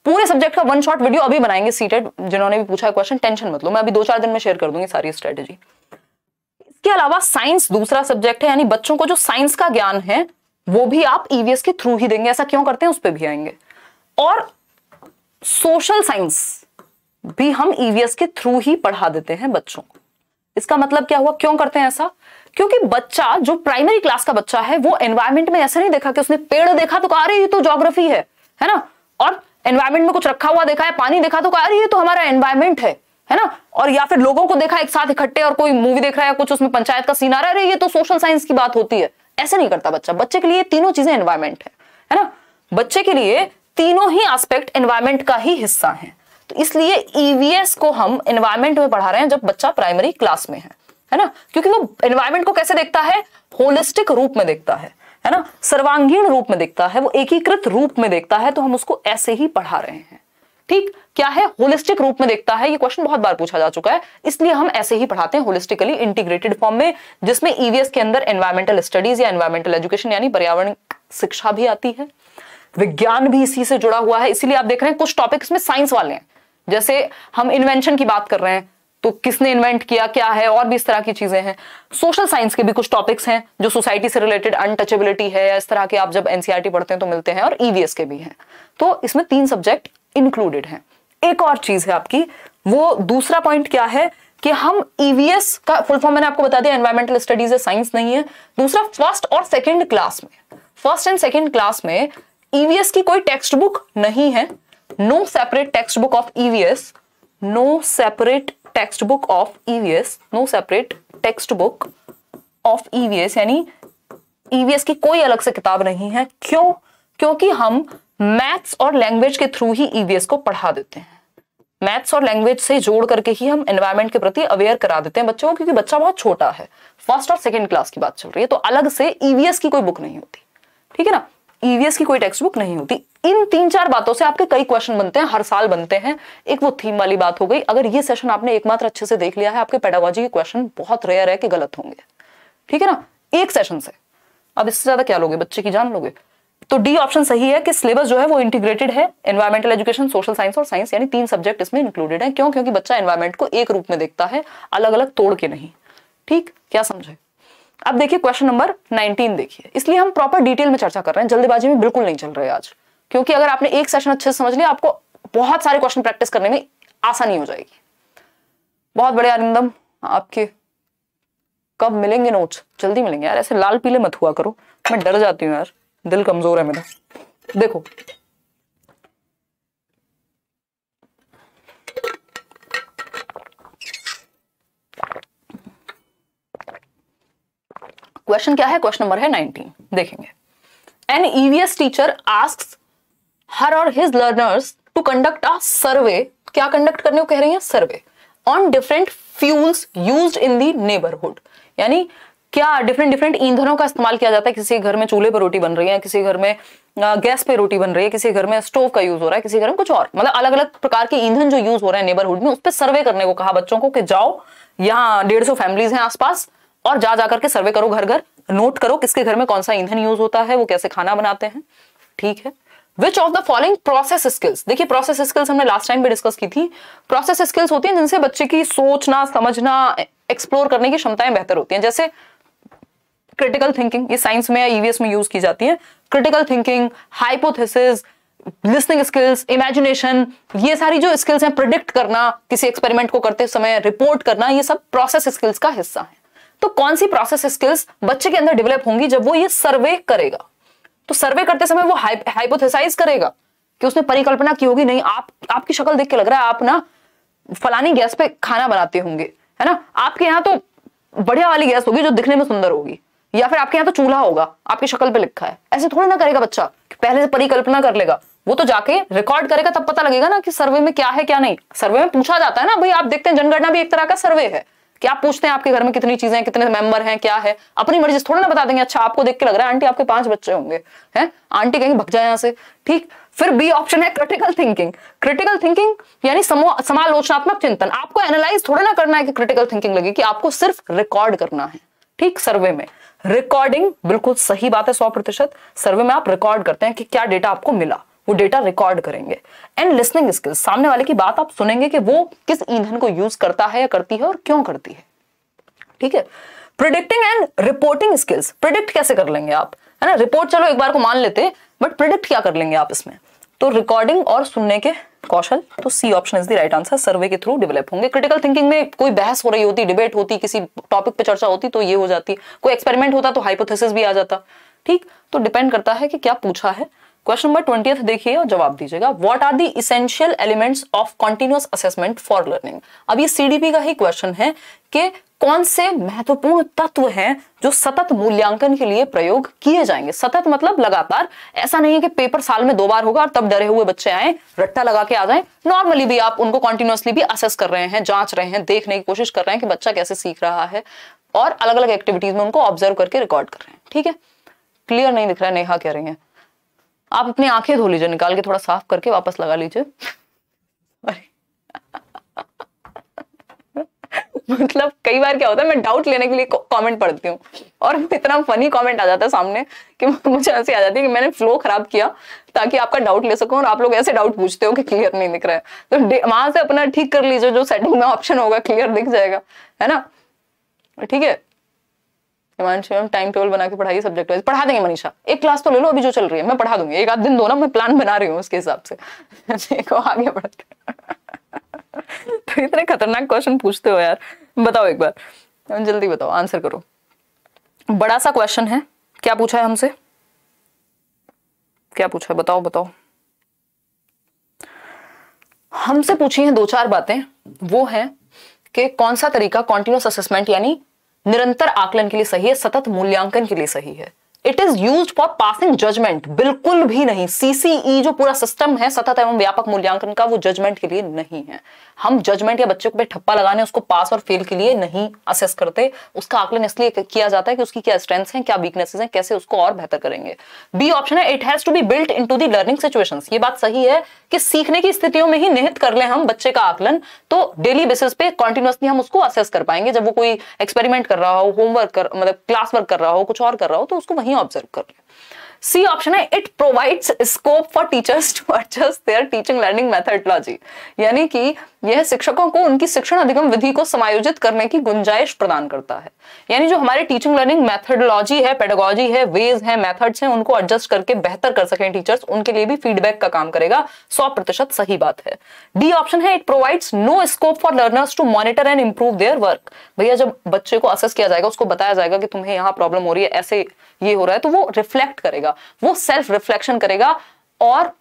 पूरे सब्जेक्ट का वन शॉट वीडियो अभी बनाएंगे सीटेड जिन्होंने भी पूछा क्वेश्चन टेंशन मतलब मैं अभी दो चार दिन में शेयर कर दूंगी सारी स्ट्रेटेजी इसके अलावा साइंस दूसरा सब्जेक्ट है यानी बच्चों को जो साइंस का ज्ञान है वो भी आप ईवीएस e के थ्रू ही देंगे ऐसा क्यों करते हैं उस पर भी आएंगे और सोशल साइंस भी हम ईवीएस e के थ्रू ही पढ़ा देते हैं बच्चों को इसका मतलब क्या हुआ क्यों करते हैं ऐसा क्योंकि बच्चा जो प्राइमरी क्लास का बच्चा है वो एनवायरमेंट में ऐसा नहीं देखा कि उसने पेड़ देखा तो कहा अरे ये तो ज्योग्राफी है है ना और एनवायरमेंट में कुछ रखा हुआ देखा है पानी देखा तो कहा अरे ये तो हमारा एनवायरमेंट है है ना और या फिर लोगों को देखा एक साथ इकट्ठे और कोई मूवी देख रहा है कुछ उसमें पंचायत का सीन आ रहा है अरे ये तो सोशल साइंस की बात होती है ऐसे नहीं करता बच्चा बच्चे के लिए तीनों चीजें एनवायरमेंट है है ना बच्चे के लिए तीनों ही आस्पेक्ट एनवायरमेंट का ही हिस्सा है तो इसलिए ईवीएस e को हम एनवायरमेंट में पढ़ा रहे हैं जब बच्चा प्राइमरी क्लास में है है ना क्योंकि वो एनवायरमेंट को कैसे देखता है होलिस्टिक रूप में देखता है है ना सर्वांगीण रूप में देखता है वो एकीकृत रूप में देखता है तो हम उसको ऐसे ही पढ़ा रहे हैं ठीक क्या है होलिस्टिक रूप में देखता है ये क्वेश्चन बहुत बार पूछा जा चुका है इसलिए हम ऐसे ही पढ़ाते हैं होलिस्टिकली इंटीग्रेटेड फॉर्म में जिसमें ईवीएस e के अंदर एनवायरमेंटल स्टडीज या एनवायरमेंटल एजुकेशन यानी पर्यावरण शिक्षा भी आती है विज्ञान भी इसी से जुड़ा हुआ है इसीलिए आप देख रहे हैं कुछ टॉपिक्स में साइंस वाले हैं जैसे हम इन्वेंशन की बात कर रहे हैं तो किसने इन्वेंट किया क्या है और भी इस तरह की चीजें हैं सोशल साइंस के भी कुछ टॉपिक्स हैं जो सोसाइटी से रिलेटेड अनटचेबिलिटी है इस तरह के आप जब एनसीआरटी e पढ़ते हैं तो मिलते हैं और ईवीएस e के भी हैं तो इसमें तीन सब्जेक्ट इंक्लूडेड हैं एक और चीज है आपकी वो दूसरा पॉइंट क्या है कि हम ईवीएस e का फुल फॉर्म मैंने आपको बता दिया एनवायरमेंटल स्टडीज है साइंस नहीं है दूसरा फर्स्ट और सेकेंड क्लास में फर्स्ट एंड सेकेंड क्लास में ईवीएस की कोई टेक्स्ट बुक नहीं है text book of EVS no separate text book of EVS no separate text book of EVS यानी ईवीएस e की कोई अलग से किताब नहीं है क्यों क्योंकि हम मैथ्स और लैंग्वेज के थ्रू ही ईवीएस e को पढ़ा देते हैं मैथ्स और लैंग्वेज से जोड़ करके ही हम एनवायरमेंट के प्रति अवेयर करा देते हैं बच्चों को क्योंकि बच्चा बहुत छोटा है फर्स्ट और सेकेंड क्लास की बात चल रही है तो अलग से ईवीएस e की कोई बुक नहीं होती ठीक है ना ईवीएस e की कोई टेक्स्ट बुक नहीं होती इन तीन चार बातों से आपके कई क्वेश्चन बनते हैं हर साल बनते हैं एक वो थीम वाली बात हो गई अगर ये सेशन आपने एकमात्र अच्छे से देख लिया है आपके पेडागोजी के क्वेश्चन बहुत रेयर है कि गलत होंगे ठीक है ना एक सेशन से अब इससे ज्यादा क्या लोगे बच्चे की जान लोगे तो डी ऑप्शन सही है कि सिलेबस जो है वो इंटीग्रेटेड है एनवायरमेंटल एजुकेशन सोशल साइंस और साइंस यानी तीन सब्जेक्ट इसमें इंक्लूडेड है क्यों क्योंकि बच्चा एनवायरमेंट को एक रूप में देखता है अलग अलग तोड़ के नहीं ठीक क्या समझे अब देखिए क्वेश्चन नंबर 19 देखिए इसलिए हम प्रॉपर डिटेल में चर्चा कर रहे हैं जल्दबाजी में बिल्कुल नहीं चल रहे आज क्योंकि अगर आपने एक सेशन अच्छे से समझ लिया आपको बहुत सारे क्वेश्चन प्रैक्टिस करने में आसानी हो जाएगी बहुत बड़े आनंदम आपके कब मिलेंगे नोट्स जल्दी मिलेंगे यार ऐसे लाल पीले मत हुआ करो मैं डर जाती हूँ यार दिल कमजोर है मेरा देखो क्वेश्चन क्या है क्वेश्चन नंबर है नाइनटीन देखेंगे an EVS teacher ask her और his learners to conduct a survey क्या कंडक्ट करने को कह रही है survey on different fuels use in the neighbourhood यानी क्या डिफरेंट डिफरेंट ईंधनों का इस्तेमाल किया जाता है किसी घर में चूल्हे पर रोटी बन रही है किसी घर में गैस पे रोटी बन रही है किसी घर में स्टोव का यूज हो रहा है किसी घर में कुछ और मतलब अलग अलग प्रकार के ईंधन जो यूज हो रहे हैं नेबरहुड में उस पर सर्वे करने को कहा बच्चों को कि जाओ यहाँ डेढ़ सौ फैमिलीज हैं आसपास और जा जा करके सर्वे करो घर घर नोट करो किसके घर में कौन सा ईंधन यूज होता है वो कैसे खाना बनाते हैं ठीक है which of the following process skills देखिए प्रोसेस स्किल्स हमने लास्ट टाइम भी डिस्कस की थी प्रोसेस स्किल्स होती हैं जिनसे बच्चे की सोचना समझना एक्सप्लोर करने की क्षमताएं बेहतर होती हैं जैसे क्रिटिकल थिंकिंग ये साइंस में या ईवीएस e में यूज की जाती है critical thinking hypothesis listening skills imagination ये सारी जो स्किल्स हैं प्रिडिक्ट करना किसी एक्सपेरिमेंट को करते समय रिपोर्ट करना ये सब प्रोसेस स्किल्स का हिस्सा है तो कौन सी प्रोसेस स्किल्स बच्चे के अंदर डेवलप होंगी जब वो ये सर्वे करेगा तो सर्वे करते समय वो हाइपोथेसाइज करेगा कि उसने परिकल्पना की होगी नहीं आप आपकी शक्ल देख के लग रहा है आप ना फलानी गैस पे खाना बनाते होंगे है ना आपके यहाँ तो बढ़िया वाली गैस होगी जो दिखने में सुंदर होगी या फिर आपके यहाँ तो चूल्हा होगा आपकी शक्ल पे लिखा है ऐसे थोड़ी ना करेगा बच्चा पहले से परिकल्पना कर लेगा वो तो जाके रिकॉर्ड करेगा तब पता लगेगा ना कि सर्वे में क्या है क्या नहीं सर्वे में पूछा जाता है ना भाई आप देखते हैं जनगणना भी एक तरह का सर्वे है क्या पूछते हैं आपके घर में कितनी चीजें कितने मेंबर हैं क्या है अपनी मर्जी थोड़ा ना बता देंगे अच्छा आपको देख के लग रहा है आंटी आपके पांच बच्चे होंगे हैं आंटी कहीं भग जाए यहाँ से ठीक फिर बी ऑप्शन है क्रिटिकल थिंकिंग क्रिटिकल थिंकिंग यानी समालोचनात्मक चिंतन आपको एनालाइज थोड़ा ना करना है कि क्रिटिकल थिंकिंग लगे कि आपको सिर्फ रिकॉर्ड करना है ठीक सर्वे में रिकॉर्डिंग बिल्कुल सही बात है सौ प्रतिशत सर्वे में आप रिकॉर्ड करते हैं कि क्या डेटा आपको मिला वो डेटा रिकॉर्ड करेंगे एंड लिसनिंग स्किल्स सामने वाले की बात आप सुनेंगे कि वो किस ईंधन को यूज करता है या करती है और क्यों करती है ठीक है predicting and reporting skills predict कैसे कर लेंगे आप है ना रिपोर्ट चलो एक बार को मान लेते बट प्रिडिक्ट क्या कर लेंगे आप इसमें तो रिकॉर्डिंग और सुनने के कौशल तो C option is the right answer survey के थ्रू डेवलप होंगे क्रिटिकल थिंकिंग में कोई बहस हो रही होती डिबेट होती किसी टॉपिक पे चर्चा होती तो ये हो जाती कोई एक्सपेरिमेंट होता तो हाइपोथेसिस भी आ जाता ठीक तो डिपेंड करता है कि क्या पूछा है क्वेश्चन नंबर ट्वेंटी देखिए और जवाब दीजिएगा what are the essential elements of continuous assessment for learning अब ये सीडीपी का ही क्वेश्चन है कि कौन से महत्वपूर्ण तत्व हैं जो सतत मूल्यांकन के लिए प्रयोग किए जाएंगे सतत मतलब लगातार ऐसा नहीं है कि पेपर साल में दो बार होगा और तब डरे हुए बच्चे आए रट्टा लगा के आ जाए नॉर्मली भी आप उनको कंटिन्यूसली भी असेस कर रहे हैं जांच रहे हैं देखने की कोशिश कर रहे हैं कि बच्चा कैसे सीख रहा है और अलग अलग एक्टिविटीज में उनको ऑब्जर्व करके रिकॉर्ड कर रहे हैं ठीक है क्लियर नहीं दिख रहा है नेहा कह रही है आप अपनी आंखें धो लीजिए निकाल के थोड़ा साफ करके वापस लगा लीजिए मतलब कई बार क्या होता है मैं डाउट लेने के लिए कमेंट पढ़ती हूँ और इतना फनी कमेंट आ जाता है सामने कि मुझे ऐसे आ जाती है कि मैंने फ्लो खराब किया ताकि आपका डाउट ले सकूं और आप लोग ऐसे डाउट पूछते हो कि क्लियर नहीं दिख रहा है तो वहां से अपना ठीक कर लीजिए जो सेटिंग में ऑप्शन होगा क्लियर दिख जाएगा है ना ठीक है हिमांश मैम टाइम टेबल बना के पढ़ाई सब्जेक्ट वाइज पढ़ा देंगे मनीषा एक क्लास तो ले लो अभी जो चल रही है मैं पढ़ा दूंगी एक आध दिन दो ना मैं प्लान बना रही हूँ उसके हिसाब से देखो आगे बढ़ते तो इतने खतरनाक क्वेश्चन पूछते हो यार बताओ एक बार जल्दी बताओ आंसर करो बड़ा सा क्वेश्चन है क्या पूछा है हमसे क्या पूछा है बताओ बताओ हमसे पूछी हैं दो चार बातें वो है कि कौन सा तरीका कॉन्टिन्यूस असेसमेंट यानी निरंतर आकलन के लिए सही है सतत मूल्यांकन के लिए सही है it is use for passing judgement बिल्कुल भी नहीं सीसीई e जो पूरा सिस्टम है सतत एवं व्यापक मूल्यांकन का वो जजमेंट के लिए नहीं है हम जजमेंट या बच्चे को ठप्पा लगाने उसको पास और फेल के लिए नहीं असेस करते उसका आकलन इसलिए किया जाता है कि उसकी क्या स्ट्रेंथ्स हैं क्या वीकनेसेस हैं कैसे उसको और बेहतर करेंगे बी ऑप्शन है it has to be built into the learning situation ये बात सही है कि सीखने की स्थितियों में ही निहित कर ले हम बच्चे का आकलन तो डेली बेसिस पे कॉन्टिन्यूसली हम उसको असेस कर पाएंगे जब वो कोई एक्सपेरिमेंट कर रहा हो होमवर्क कर मतलब क्लास वर्क कर रहा हो कुछ और कर रहा हो तो उसको वहीं नहीं ऑब्जर्व कर रहे सी ऑप्शन है it provides scope for teachers to adjust their teaching learning methodology यानी कि यह शिक्षकों को उनकी शिक्षण अधिगम विधि को समायोजित करने की गुंजाइश प्रदान करता है यानी जो हमारे टीचिंग लर्निंग मेथडोलॉजी है पेडोगोलॉजी है वेज है मेथड्स हैं उनको एडजस्ट करके बेहतर कर सकें टीचर्स उनके लिए भी फीडबैक का काम करेगा सौ प्रतिशत सही बात है डी ऑप्शन है it provides no scope for learners to monitor and improve their work भैया जब बच्चे को असेस किया जाएगा उसको बताया जाएगा कि तुम्हें यहाँ प्रॉब्लम हो रही है ऐसे ये हो रहा है तो वो रिफ्लेक्ट करेगा वो सेल्फ रिफ्लेक्शन करेगा और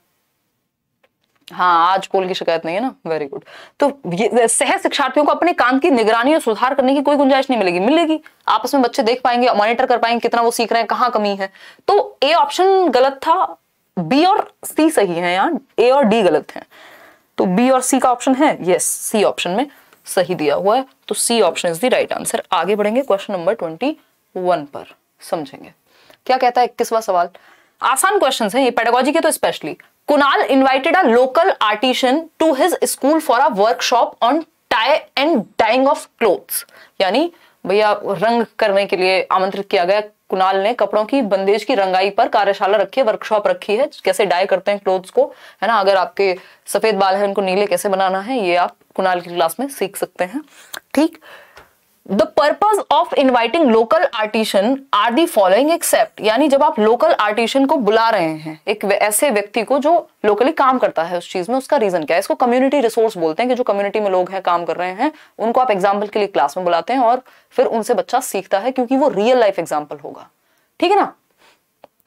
हाँ आज कोल की शिकायत नहीं है ना वेरी गुड तो सह शिक्षार्थियों को अपने काम की निगरानी और सुधार करने की कोई गुंजाइश नहीं मिलेगी मिलेगी आपस में बच्चे देख पाएंगे मॉनिटर कर पाएंगे कितना वो सीख रहे हैं कहाँ कमी है तो ए ऑप्शन गलत था बी और सी सही तो है यहाँ ए और डी गलत है तो बी और सी का ऑप्शन है यस सी ऑप्शन में सही दिया हुआ है तो C option is the right answer आगे बढ़ेंगे क्वेश्चन नंबर ट्वेंटी वन पर समझेंगे क्या कहता है इक्कीसवा सवाल आसान क्वेश्चन है ये पेडोगोजी के तो specially Kunal invited a local artisan to his school for a workshop on tie and dyeing of clothes यानी भैया रंग करने के लिए आमंत्रित किया गया कुनाल ने कपड़ों की बंदेज की रंगाई पर कार्यशाला रखी है वर्कशॉप रखी है कैसे डाई करते हैं क्लोथ्स को है ना अगर आपके सफेद बाल हैं उनको नीले कैसे बनाना है ये आप कुनाल की क्लास में सीख सकते हैं ठीक the purpose of inviting local artisan are the following except यानी जब आप लोकल आर्टिशन को बुला रहे हैं एक ऐसे व्यक्ति को जो लोकली काम करता है उस चीज में उसका रीजन क्या है इसको कम्युनिटी रिसोर्स बोलते हैं कि जो कम्युनिटी में लोग हैं काम कर रहे हैं उनको आप एग्जाम्पल के लिए क्लास में बुलाते हैं और फिर उनसे बच्चा सीखता है क्योंकि वो रियल लाइफ एग्जाम्पल होगा ठीक है ना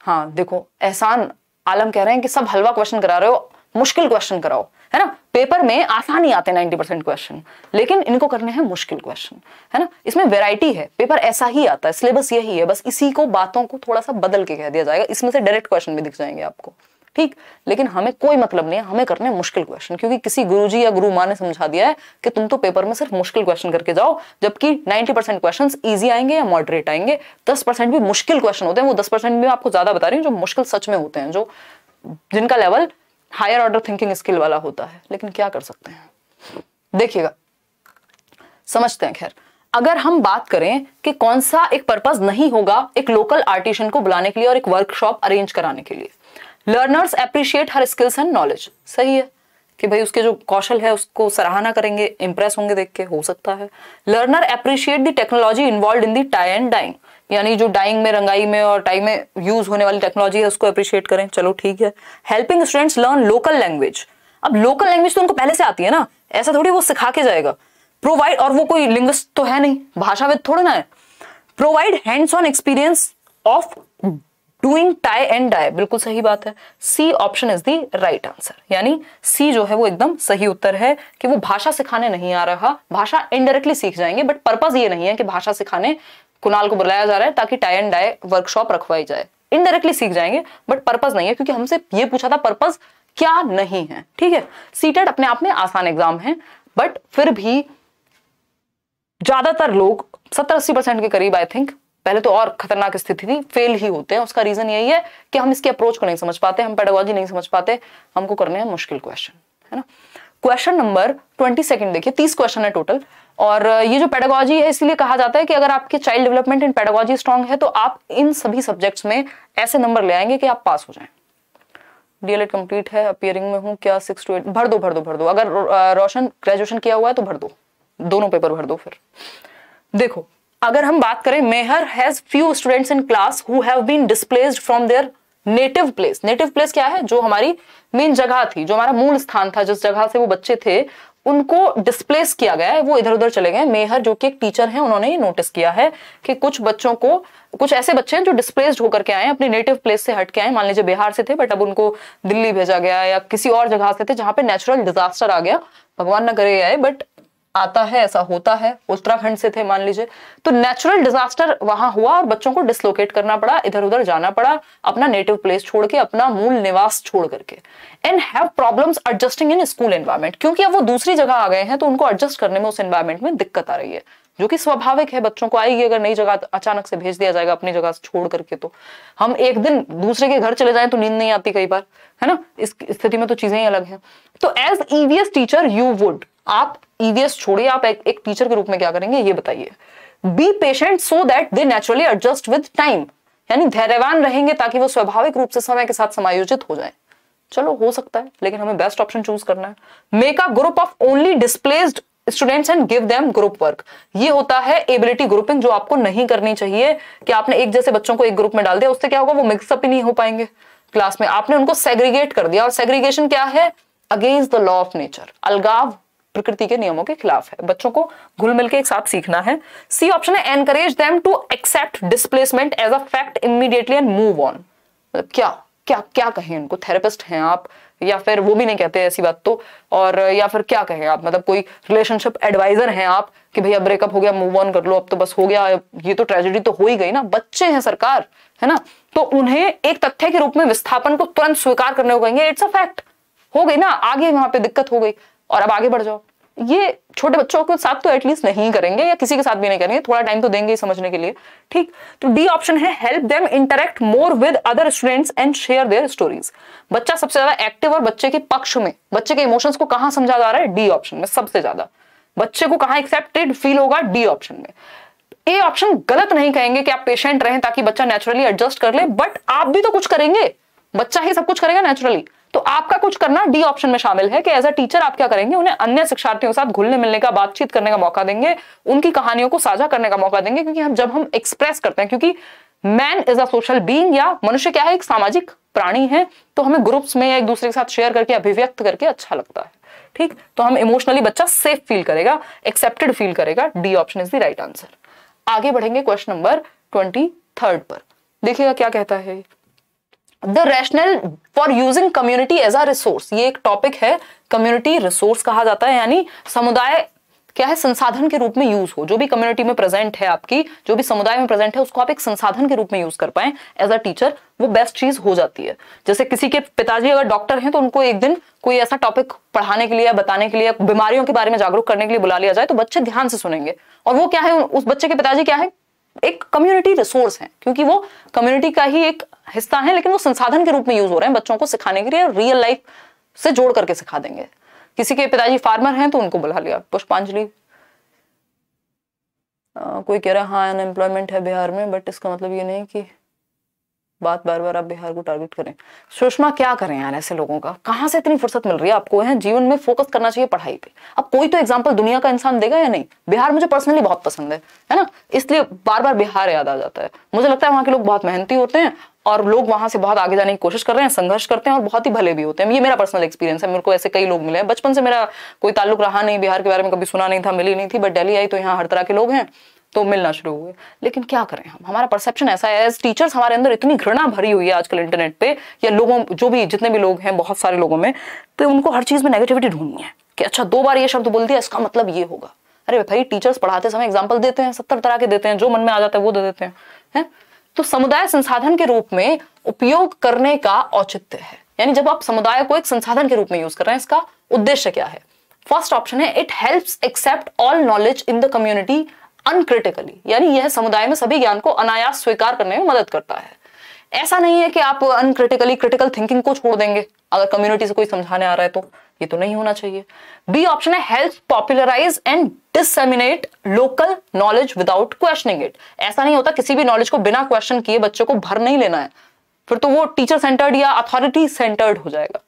हाँ देखो एहसान आलम कह रहे हैं कि सब हलवा क्वेश्चन करा रहे हो मुश्किल क्वेश्चन कराओ है ना पेपर में आसानी आते हैं 90 परसेंट क्वेश्चन लेकिन इनको करने हैं मुश्किल क्वेश्चन है ना इसमें वेराइटी है पेपर ऐसा ही आता है सिलेबस यही है बस इसी को बातों को थोड़ा सा बदल के कह दिया जाएगा इसमें से डायरेक्ट क्वेश्चन भी दिख जाएंगे आपको ठीक लेकिन हमें कोई मतलब नहीं है हमें करने मुश्किल क्वेश्चन क्योंकि किसी गुरुजी या गुरु माँ ने समझा दिया है कि तुम तो पेपर में सिर्फ मुश्किल क्वेश्चन करके जाओ जबकि 90 परसेंट क्वेश्चन ईजी आएंगे या मॉडरेट आएंगे 10 परसेंट भी मुश्किल क्वेश्चन होते हैं वो 10 परसेंट भी आपको ज्यादा बता रही हूँ जो मुश्किल सच में होते हैं जो जिनका level higher order thinking skill वाला होता है लेकिन क्या कर सकते हैं देखिएगा समझते हैं खैर अगर हम बात करें कि कौन सा एक पर्पज नहीं होगा एक लोकल आर्टिशन को बुलाने के लिए और एक वर्कशॉप अरेंज कराने के लिए learners appreciate her skills and knowledge सही है कि भाई उसके जो कौशल है उसको सराहना करेंगे इंप्रेस होंगे देख के हो सकता है learner appreciate the technology involve in the tie and dyeing यानी जो डाइंग में रंगाई में और टाइम में यूज होने वाली टेक्नोलॉजी है उसको अप्रिशिएट करें चलो ठीक है helping students learn local language अब लोकल लैंग्वेज तो उनको पहले से आती है ना ऐसा थोड़ी वो सिखा के जाएगा प्रोवाइड और वो कोई लिंग्विस्ट तो है नहीं भाषाविद थोड़ा ना है provide hands on experience of doing tie and dye बिल्कुल सही बात है C option is the right answer यानी सी जो है वो एकदम सही उत्तर है कि वो भाषा सिखाने नहीं आ रहा भाषा इनडायरेक्टली सीख जाएंगे बट पर्पज ये नहीं है कि भाषा सिखाने कुनाल को बुलाया जा रहा है ताकि टाई एंड डाई वर्कशॉप रखवाई जाए इनडायरेक्टली सीख जाएंगे बट पर्पज नहीं है क्योंकि हमसे ये पूछा था पर्पज क्या नहीं है ठीक है सीटेड अपने आप में आसान एग्जाम है बट फिर भी ज्यादातर लोग सत्तर अस्सी परसेंट के करीब आई थिंक पहले तो और खतरनाक स्थिति थी फेल ही होते हैं उसका रीजन यही है कि हम इसके अप्रोच को नहीं समझ पाते हम पेडोलॉजी नहीं समझ पाते हमको करने हैं मुश्किल क्वेश्चन है ना क्वेश्चन नंबर ट्वेंटी सेकेंड देखिए तीस क्वेश्चन है टोटल और ये जो पेडागॉजी है इसलिए कहा जाता है कि अगर आपके child development in pedagogy strong है तो आप इन सभी सब्जेक्ट्स में ऐसे नंबर ले आएंगे कि आप पास हो जाएं डीएलएड कंप्लीट है अपियरिंग में हूँ क्या सिक्स टू एट भर दो भर दो भर दो अगर रोशन ग्रेजुएशन किया हुआ है तो भर दो दोनों पेपर भर दो फिर देखो अगर हम बात करें Mehar has few students in class who have been displaced from their native place native place क्या है जो हमारी मेन जगह थी जो हमारा मूल स्थान था जिस जगह से वो बच्चे थे उनको डिस्प्लेस किया गया है वो इधर उधर चले गए मेहर जो कि एक टीचर हैं उन्होंने ये नोटिस किया है कि कुछ बच्चों को कुछ ऐसे बच्चे हैं जो डिस्प्लेस्ड होकर के आए हैं अपने नेटिव प्लेस से हट के आए मान लीजिए बिहार से थे बट अब उनको दिल्ली भेजा गया या किसी और जगह से थे जहां पे नेचुरल डिजास्टर आ गया भगवान ना करे आए बट आता है ऐसा होता है उत्तराखंड से थे मान लीजिए तो नेचुरल डिजास्टर वहां हुआ और बच्चों को डिसलोकेट करना पड़ा इधर उधर जाना पड़ा अपना नेटिव प्लेस छोड़ के अपना मूल निवास छोड़ करके and have problems adjusting in school environment क्योंकि अब वो दूसरी जगह आ गए हैं तो उनको एडजस्ट करने में उस एनवायरमेंट में दिक्कत आ रही है जो कि स्वाभाविक है बच्चों को आएगी अगर नई जगह अचानक से भेज दिया जाएगा अपनी जगह छोड़ करके तो हम एक दिन दूसरे के घर चले जाए तो नींद नहीं आती कई बार है ना इस स्थिति में तो चीजें ही अलग हैं तो as EVS teacher you would आप ईवीएस e छोड़िए आप एक, एक टीचर के रूप में क्या करेंगे ये बताइए be patient so that they naturally adjust with time यानी धैर्यवान रहेंगे ताकि वो स्वाभाविक रूप से समय के साथ समायोजित हो जाए चलो हो सकता है लेकिन हमें बेस्ट ऑप्शन चूज करना है make a group of only displaced students and give them group work ये होता है एबिलिटी ग्रुपिंग जो आपको नहीं करनी चाहिए कि आपने एक जैसे बच्चों को एक ग्रुप में डाल दिया उससे क्या होगा वो मिक्सअप ही नहीं हो पाएंगे क्लास में आपने उनको सेग्रीगेट कर दिया और सेग्रीगेशन क्या है against the law of nature अलगाव प्रकृति के नियमों के खिलाफ है बच्चों को घुल मिलकर एक साथ सीखना है सी ऑप्शन है encourage them to accept displacement as a fact immediately and move on मतलब क्या क्या क्या कहें उनको थेरेपिस्ट हैं आप या फिर वो भी नहीं कहते ऐसी बात तो और या फिर क्या कहें आप मतलब कोई रिलेशनशिप एडवाइजर हैं आप कि भैया ब्रेकअप हो गया मूव ऑन कर लो अब तो बस हो गया ये तो ट्रेजेडी तो हो ही गई ना बच्चे हैं सरकार है ना तो उन्हें एक तथ्य के रूप में विस्थापन को तुरंत स्वीकार करने को कहेंगे इट्स अ फैक्ट हो गई ना आगे वहां पे दिक्कत हो गई और अब आगे बढ़ जाओ ये छोटे बच्चों के साथ तो एटलीस्ट नहीं करेंगे या किसी के साथ भी नहीं करेंगे थोड़ा टाइम तो देंगे समझने के लिए ठीक तो डी ऑप्शन है help them interact more with other students and share their stories बच्चा सबसे ज्यादा एक्टिव और बच्चे के पक्ष में बच्चे के इमोशंस को कहा समझा जा रहा है डी ऑप्शन में सबसे ज्यादा बच्चे को कहा एक्सेप्टेड फील होगा डी ऑप्शन में ए ऑप्शन गलत नहीं कहेंगे कि आप पेशेंट रहें ताकि बच्चा नेचुरली एडजस्ट कर ले बट आप भी तो कुछ करेंगे बच्चा ही सब कुछ करेगा नेचुरली तो आपका कुछ करना डी ऑप्शन में शामिल है कि एज अ टीचर आप क्या करेंगे उन्हें अन्य शिक्षार्थियों के साथ घुलने मिलने का बातचीत करने का मौका देंगे उनकी कहानियों को साझा करने का मौका देंगे क्योंकि हम जब हम एक्सप्रेस करते हैं क्योंकि man is a social being या मनुष्य क्या है एक सामाजिक प्राणी है तो हमें ग्रुप्स में या एक दूसरे के साथ शेयर करके अभिव्यक्त करके अच्छा लगता है ठीक तो हम इमोशनली बच्चा सेफ फील करेगा एक्सेप्टेड फील करेगा D option is the right answer आगे बढ़ेंगे क्वेश्चन नंबर ट्वेंटी थर्ड पर देखिएगा क्या कहता है the rational for using community as a resource ये एक टॉपिक है कम्युनिटी रिसोर्स कहा जाता है यानी समुदाय क्या है संसाधन के रूप में यूज हो जो भी कम्युनिटी में प्रेजेंट है आपकी जो भी समुदाय में प्रेजेंट है उसको आप एक संसाधन के रूप में यूज कर पाए एज अ टीचर वो बेस्ट चीज हो जाती है जैसे किसी के पिताजी अगर डॉक्टर हैं तो उनको एक दिन कोई ऐसा टॉपिक पढ़ाने के लिए या बताने के लिए बीमारियों के बारे में जागरूक करने के लिए बुला लिया जाए तो बच्चे ध्यान से सुनेंगे और वो क्या है उस बच्चे के पिताजी क्या है एक कम्युनिटी रिसोर्स है क्योंकि वो कम्युनिटी का ही एक हिस्सा है लेकिन वो संसाधन के रूप में यूज हो रहे हैं बच्चों को सिखाने के लिए रियल लाइफ से जोड़ करके सिखा देंगे किसी के पिताजी फार्मर हैं तो उनको बुला लिया पुष्पांजलि कोई कह रहा है हाँ अनएम्प्लॉयमेंट है बिहार में बट इसका मतलब ये नहीं कि बात बार बार आप बिहार को टारगेट करें सुषमा क्या करें यार ऐसे लोगों का कहां से इतनी फुर्सत मिल रही है आपको है जीवन में फोकस करना चाहिए पढ़ाई पे अब कोई तो एग्जाम्पल दुनिया का इंसान देगा या नहीं बिहार मुझे पर्सनली बहुत पसंद है है ना इसलिए बार बार बिहार याद आ जाता है मुझे लगता है वहाँ के लोग बहुत मेहनती होते हैं और लोग वहां से बहुत आगे जाने की कोशिश कर रहे हैं संघर्ष करते हैं और बहुत ही भले भी होते हैं ये मेरा पर्सनल एक्सपीरियंस है मेरे को ऐसे कई लोग मिले हैं बचपन से मेरा कोई ताल्लुक रहा नहीं बिहार के बारे में कभी सुना नहीं था मिली नहीं थी बट डेली आई तो यहाँ हर तरह के लोग हैं तो मिलना शुरू हुए लेकिन क्या करें हम हमारा परसेप्शन ऐसा है एज टीचर्स हमारे अंदर इतनी घृणा भरी हुई है आजकल इंटरनेट पे या लोगों जो भी जितने भी लोग हैं बहुत सारे लोगों में तो उनको हर चीज़ में नेगेटिविटी ढूंढनी है कि अच्छा दो बार ये शब्द बोल दिया इसका मतलब ये होगा अरे भाई टीचर्स पढ़ाते समय एग्जाम्पल देते हैं सत्तर तरह के देते हैं जो मन में आ जाता है वो दे देते हैं है? तो समुदाय संसाधन के रूप में उपयोग करने का औचित्य है यानी जब आप समुदाय को एक संसाधन के रूप में यूज कर रहे हैं इसका उद्देश्य क्या है फर्स्ट ऑप्शन है it helps accept all knowledge in the community uncritically यानी यह समुदाय में सभी ज्ञान को अनायास स्वीकार करने में मदद करता है ऐसा नहीं है कि आप अनक्रिटिकली क्रिटिकल थिंकिंग को छोड़ देंगे अगर कम्युनिटी से कोई समझाने आ रहा है तो ये तो नहीं होना चाहिए बी ऑप्शन है help popularize and disseminate local knowledge without questioning it ऐसा नहीं होता किसी भी नॉलेज को बिना क्वेश्चन किए बच्चों को भर नहीं लेना है फिर तो वो टीचर सेंटर्ड या अथॉरिटी सेंटर्ड हो जाएगा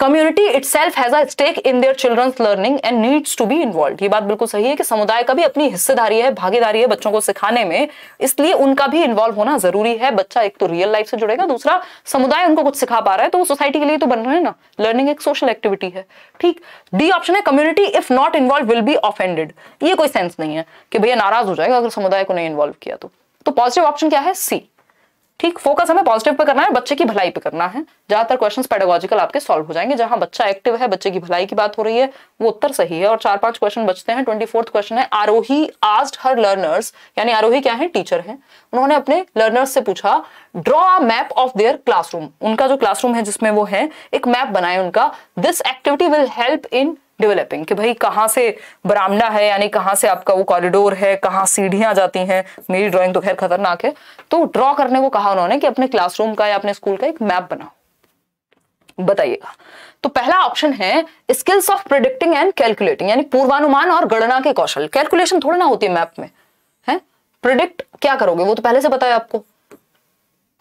community itself has stake in their children's learning and needs to be involve ये बात बिल्कुल सही है कि समुदाय का भी अपनी हिस्सेदारी है भागीदारी है बच्चों को सिखाने में इसलिए उनका भी इन्वॉल्व होना जरूरी है बच्चा एक तो रियल लाइफ से जुड़ेगा दूसरा समुदाय उनको कुछ सिखा पा रहा है तो वो सोसाइटी के लिए तो बन रहे हैं ना लर्निंग एक सोशल एक्टिविटी है ठीक डी ऑप्शन है community if not involve will be offended ये कोई सेंस नहीं है कि भैया नाराज हो जाएगा अगर समुदाय को नहीं इन्वॉल्व किया तो, तो पॉजिटिव ऑप्शन क्या है सी ठीक फोकस हमें पॉजिटिव पे करना है बच्चे की भलाई पे करना है ज्यादातर क्वेश्चंस पेडागोजिकल आपके सॉल्व हो जाएंगे जहां बच्चा एक्टिव है बच्चे की भलाई की बात हो रही है वो उत्तर सही है और चार पांच क्वेश्चन बचते हैं ट्वेंटी फोर्थ क्वेश्चन है आरोही आस्ट हर लर्नर्स यानी आरोही क्या है टीचर है उन्होंने अपने लर्नर्स से पूछा draw a map of their classroom उनका जो क्लासरूम है जिसमें वो है एक मैप बनाए उनका this activity will help in developing कि भाई कहाँ से बरामदा है यानी कहाँ से आपका वो कॉरिडोर है कहाँ सीढ़ियाँ जाती हैं मेरी ड्राइंग तो खैर खतरनाक है तो ड्रॉ करने को कहा उन्होंने कि अपने क्लासरूम का या अपने स्कूल का एक मैप बनाओ बताइएगा तो पहला ऑप्शन है skills of predicting and calculating यानी पूर्वानुमान और गणना के कौशल कैलकुलेशन थोड़ी ना होती है मैप में है प्रिडिक्ट क्या करोगे वो तो पहले से बताया आपको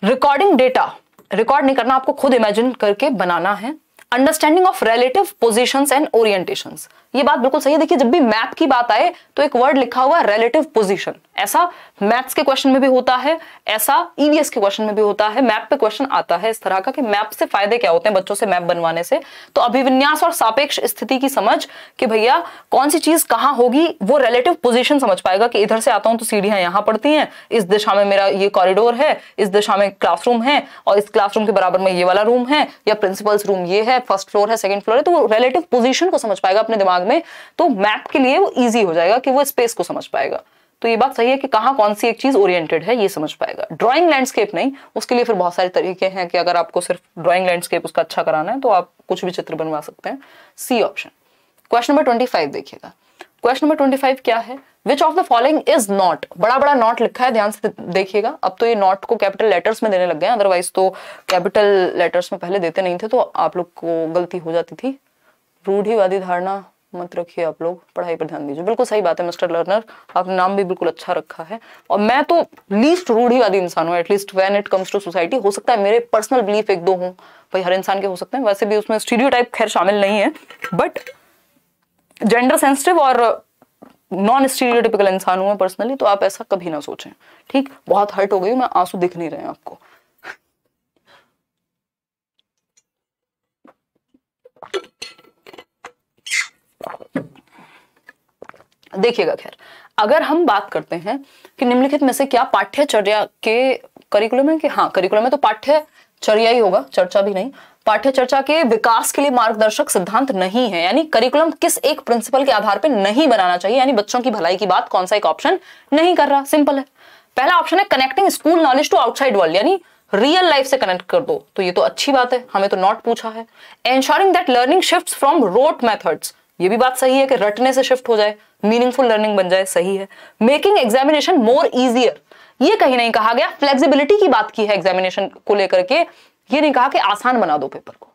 रिकॉर्डिंग डेटा रिकॉर्ड नहीं करना आपको खुद इमेजिन करके बनाना है understanding of relative positions and orientations. ये बात बिल्कुल सही है देखिए जब भी मैप की बात आए तो एक वर्ड लिखा हुआ रिलेटिव पोजीशन ऐसा मैथ्स के क्वेश्चन में भी होता है ऐसा ईवीएस के क्वेश्चन में भी होता है मैप पे क्वेश्चन आता है इस तरह का कि मैप से फायदे क्या होते हैं बच्चों से मैप बनवाने से तो अभिविन्यास और सापेक्ष स्थिति की समझ कि भैया कौन सी चीज कहाँ होगी वो रिलेटिव पोजिशन समझ पाएगा कि इधर से आता हूं तो सीढ़ियां यहाँ पड़ती हैं इस दिशा में मेरा ये कॉरिडोर है इस दिशा में क्लासरूम है और इस क्लासरूम के बराबर में ये वाला रूम है या प्रिंसिपल्स रूम ये है फर्स्ट फ्लोर है सेकेंड फ्लोर है तो वो रिलेटिव पोजिशन को समझ पाएगा अपने दिमाग दिमाग में तो मैप के लिए वो ईजी हो जाएगा कि वो स्पेस को समझ पाएगा तो ये बात सही है कि कहाँ कौन सी एक चीज ओरिएंटेड है ये समझ पाएगा ड्राइंग लैंडस्केप नहीं उसके लिए फिर बहुत सारे तरीके हैं कि अगर आपको सिर्फ ड्राइंग लैंडस्केप उसका अच्छा कराना है तो आप कुछ भी चित्र बनवा सकते हैं C option question number twenty five देखिएगा क्वेश्चन नंबर ट्वेंटी फाइव क्या है which of the following is not बड़ा बड़ा नॉट लिखा है ध्यान से देखिएगा अब तो ये नॉट को कैपिटल लेटर्स में देने लग गए अदरवाइज तो कैपिटल लेटर्स में पहले देते नहीं थे तो आप लोग को गलती हो जाती थी रूढ़ीवादी धारणा मत रखिए आप लोग पढ़ाई पर ध्यान दीजिए बिल्कुल सही बात है मिस्टर लर्नर आपने नाम भी बिल्कुल अच्छा रखा है और मैं तो लीस्ट रूढ़ीवादी इंसान हूँ at least when it comes to society हो सकता है मेरे पर्सनल बिलीफ एक दो हूँ भाई हर इंसान के हो सकते हैं वैसे भी उसमें स्टीडियो टाइप खैर शामिल नहीं है बट जेंडर सेंसिटिव और नॉन स्टीडियो इंसान हूँ मैं पर्सनली तो आप ऐसा कभी ना सोचें ठीक बहुत हर्ट हो गई मैं आंसू दिख नहीं रहे हैं आपको देखिएगा खैर अगर हम बात करते हैं कि निम्नलिखित में से क्या पाठ्यचर्या के करिकुलम है कि हाँ करिकुलम में तो पाठ्यचर्या ही होगा चर्चा भी नहीं पाठ्य चर्चा के विकास के लिए मार्गदर्शक सिद्धांत नहीं है यानी करिकुलम किस एक प्रिंसिपल के आधार पर नहीं बनाना चाहिए यानी बच्चों की भलाई की बात कौन सा एक ऑप्शन नहीं कर रहा सिंपल है पहला ऑप्शन है connecting school knowledge to outside world यानी रियल लाइफ से कनेक्ट कर दो तो ये तो अच्छी बात है हमें तो नॉट पूछा है ensuring that learning shift from rote methods ये भी बात सही है कि रटने से शिफ्ट हो जाए मीनिंगफुल लर्निंग बन जाए सही है मेकिंग एग्जामिनेशन मोर इजियर ये कहीं नहीं कहा गया फ्लेक्सिबिलिटी की बात की है एग्जामिनेशन को लेकर के ये नहीं कहा कि आसान बना दो पेपर को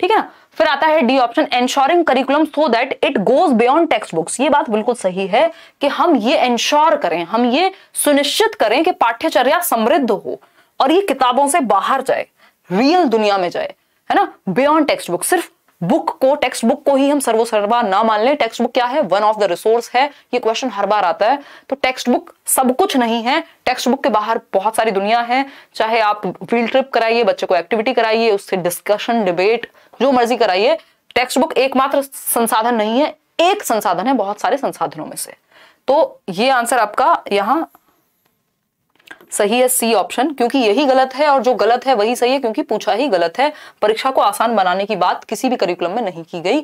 ठीक है ना फिर आता है D option ensuring curriculum so that it goes beyond text books ये बात बिल्कुल सही है कि हम ये एंश्योर करें हम ये सुनिश्चित करें कि पाठ्यचर्या समृद्ध हो और ये किताबों से बाहर जाए रियल दुनिया में जाए है ना बियॉन्ड टेक्स्ट बुक सिर्फ बुक को टेक्स्ट बुक को ही हम सर्वोसर्वा ना मान लें टेक्स्ट बुक क्या है वन ऑफ द रिसोर्स है ये क्वेश्चन हर बार आता है तो टेक्स्ट बुक सब कुछ नहीं है टेक्स्ट बुक के बाहर बहुत सारी दुनिया है चाहे आप फील्ड ट्रिप कराइए बच्चे को एक्टिविटी कराइए उससे डिस्कशन डिबेट जो मर्जी कराइए टेक्स्ट बुक एकमात्र संसाधन नहीं है एक संसाधन है बहुत सारे संसाधनों में से तो ये आंसर आपका यहां सही है सी ऑप्शन क्योंकि यही गलत है और जो गलत है वही सही है क्योंकि पूछा ही गलत है परीक्षा को आसान बनाने की बात किसी भी करिकुलम में नहीं की गई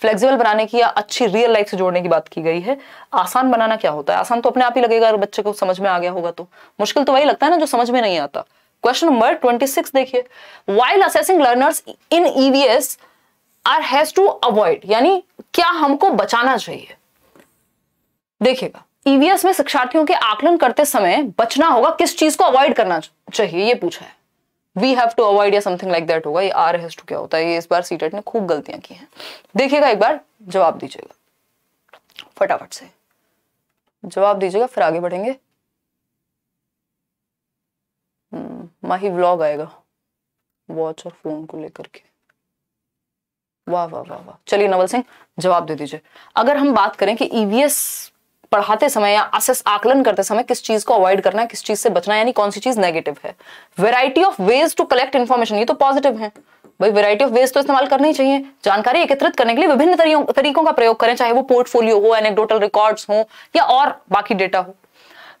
फ्लेक्सिबल बनाने की या अच्छी रियल लाइफ से जोड़ने की बात की गई है आसान बनाना क्या होता है आसान तो अपने आप ही लगेगा अगर बच्चे को समझ में आ गया होगा तो मुश्किल तो वही लगता है ना जो समझ में नहीं आता क्वेश्चन नंबर ट्वेंटी सिक्स देखिए while assessing learners in EVS are has to avoid यानी क्या हमको बचाना चाहिए देखिएगा ईवीएस में शिक्षार्थियों के आकलन करते समय बचना होगा किस चीज को अवॉइड करना चाहिए ये पूछा है वी हैव टू अवॉइड या समथिंग लाइक दैट होगा ये आर एस टू क्या होता है ये इस बार सीटेट ने खूब गलतियां की हैं देखिएगा एक बार जवाब दीजिएगा फटाफट से जवाब दीजिएगा फिर आगे बढ़ेंगे हम्म, माही व्लॉग आएगा वॉच और फोन को लेकर के वाह वाह वाह वाह चलिए नवल सिंह जवाब दे दीजिए अगर हम बात करें कि ईवीएस e पढ़ाते समय या असेस आकलन करते समय किस चीज को अवॉइड करना है किस चीज से बचना है यानी कौन सी चीज नेगेटिव है variety of ways to collect information ये तो पॉजिटिव है भाई वेराइटी ऑफ वेज तो इस्तेमाल करनी चाहिए जानकारी एकत्रित करने के लिए विभिन्न तरीकों का प्रयोग करें चाहे वो पोर्टफोलियो हो एनेक्डोटल रिकॉर्ड्स हो या और बाकी डेटा हो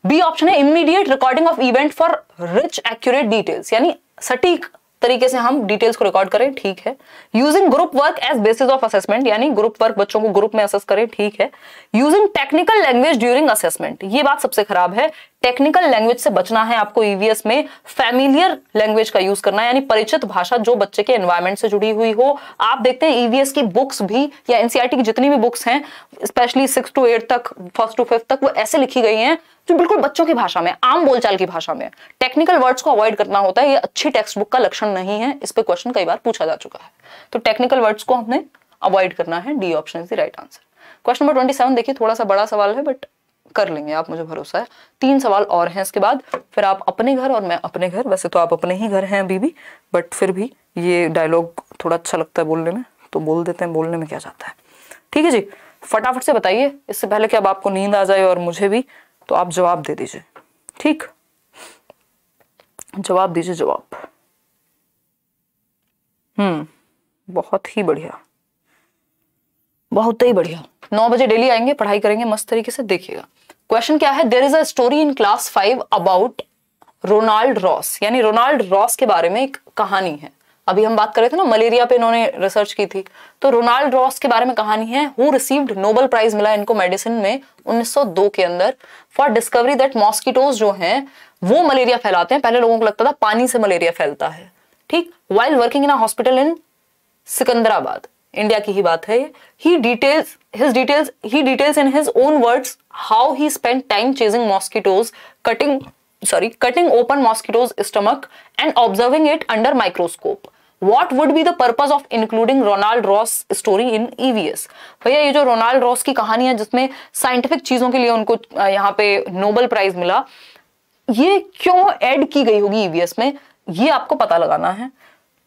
बी ऑप्शन है immediate recording of event for rich accurate details यानी सटीक तरीके से हम डिटेल्स को रिकॉर्ड करें ठीक है using group work as basis of assessment यानी ग्रुप वर्क बच्चों को ग्रुप में असेस करें ठीक है using technical language during assessment ये बात सबसे खराब है टेक्निकल लैंग्वेज से बचना है आपको ईवीएस e में फैमिलियर लैंग्वेज का यूज करना है यानी परिचित भाषा जो बच्चे के एनवायरमेंट से जुड़ी हुई हो आप देखते हैं ईवीएस e की बुक्स भी या एनसीईआरटी e की जितनी भी बुक्स हैं स्पेशली सिक्स टू एट तक फर्स्ट टू फिफ्थ तक वो ऐसे लिखी गई हैं जो बिल्कुल बच्चों की भाषा में आम बोलचाल की भाषा में टेक्निकल वर्ड्स को अवॉइड करना होता है ये अच्छी टेक्स्ट बुक का लक्षण नहीं है इस पर क्वेश्चन कई बार पूछा जा चुका है तो टेक्निकल वर्ड्स को हमने अवॉइड करना है D option is the right answer question number twenty seven देखिए थोड़ा सा बड़ा सवाल है बट कर लेंगे आप मुझे भरोसा है तीन सवाल और हैं इसके बाद फिर आप अपने घर और मैं अपने घर वैसे तो आप अपने ही घर हैं अभी भी बट फिर भी ये डायलॉग थोड़ा अच्छा लगता है बोलने में तो बोल देते हैं बोलने में क्या जाता है ठीक है जी फटाफट से बताइए इससे पहले कि अब आपको नींद आ जाए और मुझे भी तो आप जवाब दे दीजिए ठीक जवाब दीजिए जवाब हम्म बहुत ही बढ़िया बहुत ही बढ़िया नौ बजे डेली आएंगे पढ़ाई करेंगे मस्त तरीके से देखिएगा क्वेश्चन क्या है there is a story in class five about Ronald Ross यानी रोनाल्ड रॉस के बारे में एक कहानी है अभी हम बात कर रहे थे ना मलेरिया पे इन्होंने रिसर्च की थी तो रोनाल्ड रॉस के बारे में कहानी है हु रिसीव्ड नोबल प्राइज मिला इनको मेडिसिन में 1902 के अंदर फॉर डिस्कवरी दैट मॉस्किटोज जो हैं वो मलेरिया फैलाते हैं पहले लोगों को लगता था पानी से मलेरिया फैलता है ठीक while working in hospital in Secunderabad India की ही बात है ही details his details he details in his own words how he spent time chasing mosquitoes cutting sorry cutting open mosquitoes stomach and observing it under microscope what would be the purpose of including ronald ross story in evs भैया ये जो ronald ross की कहानी है जिसमें scientific चीजों के लिए उनको यहाँ पे nobel prize मिला ये क्यों add की गई होगी evs में ये आपको पता लगाना है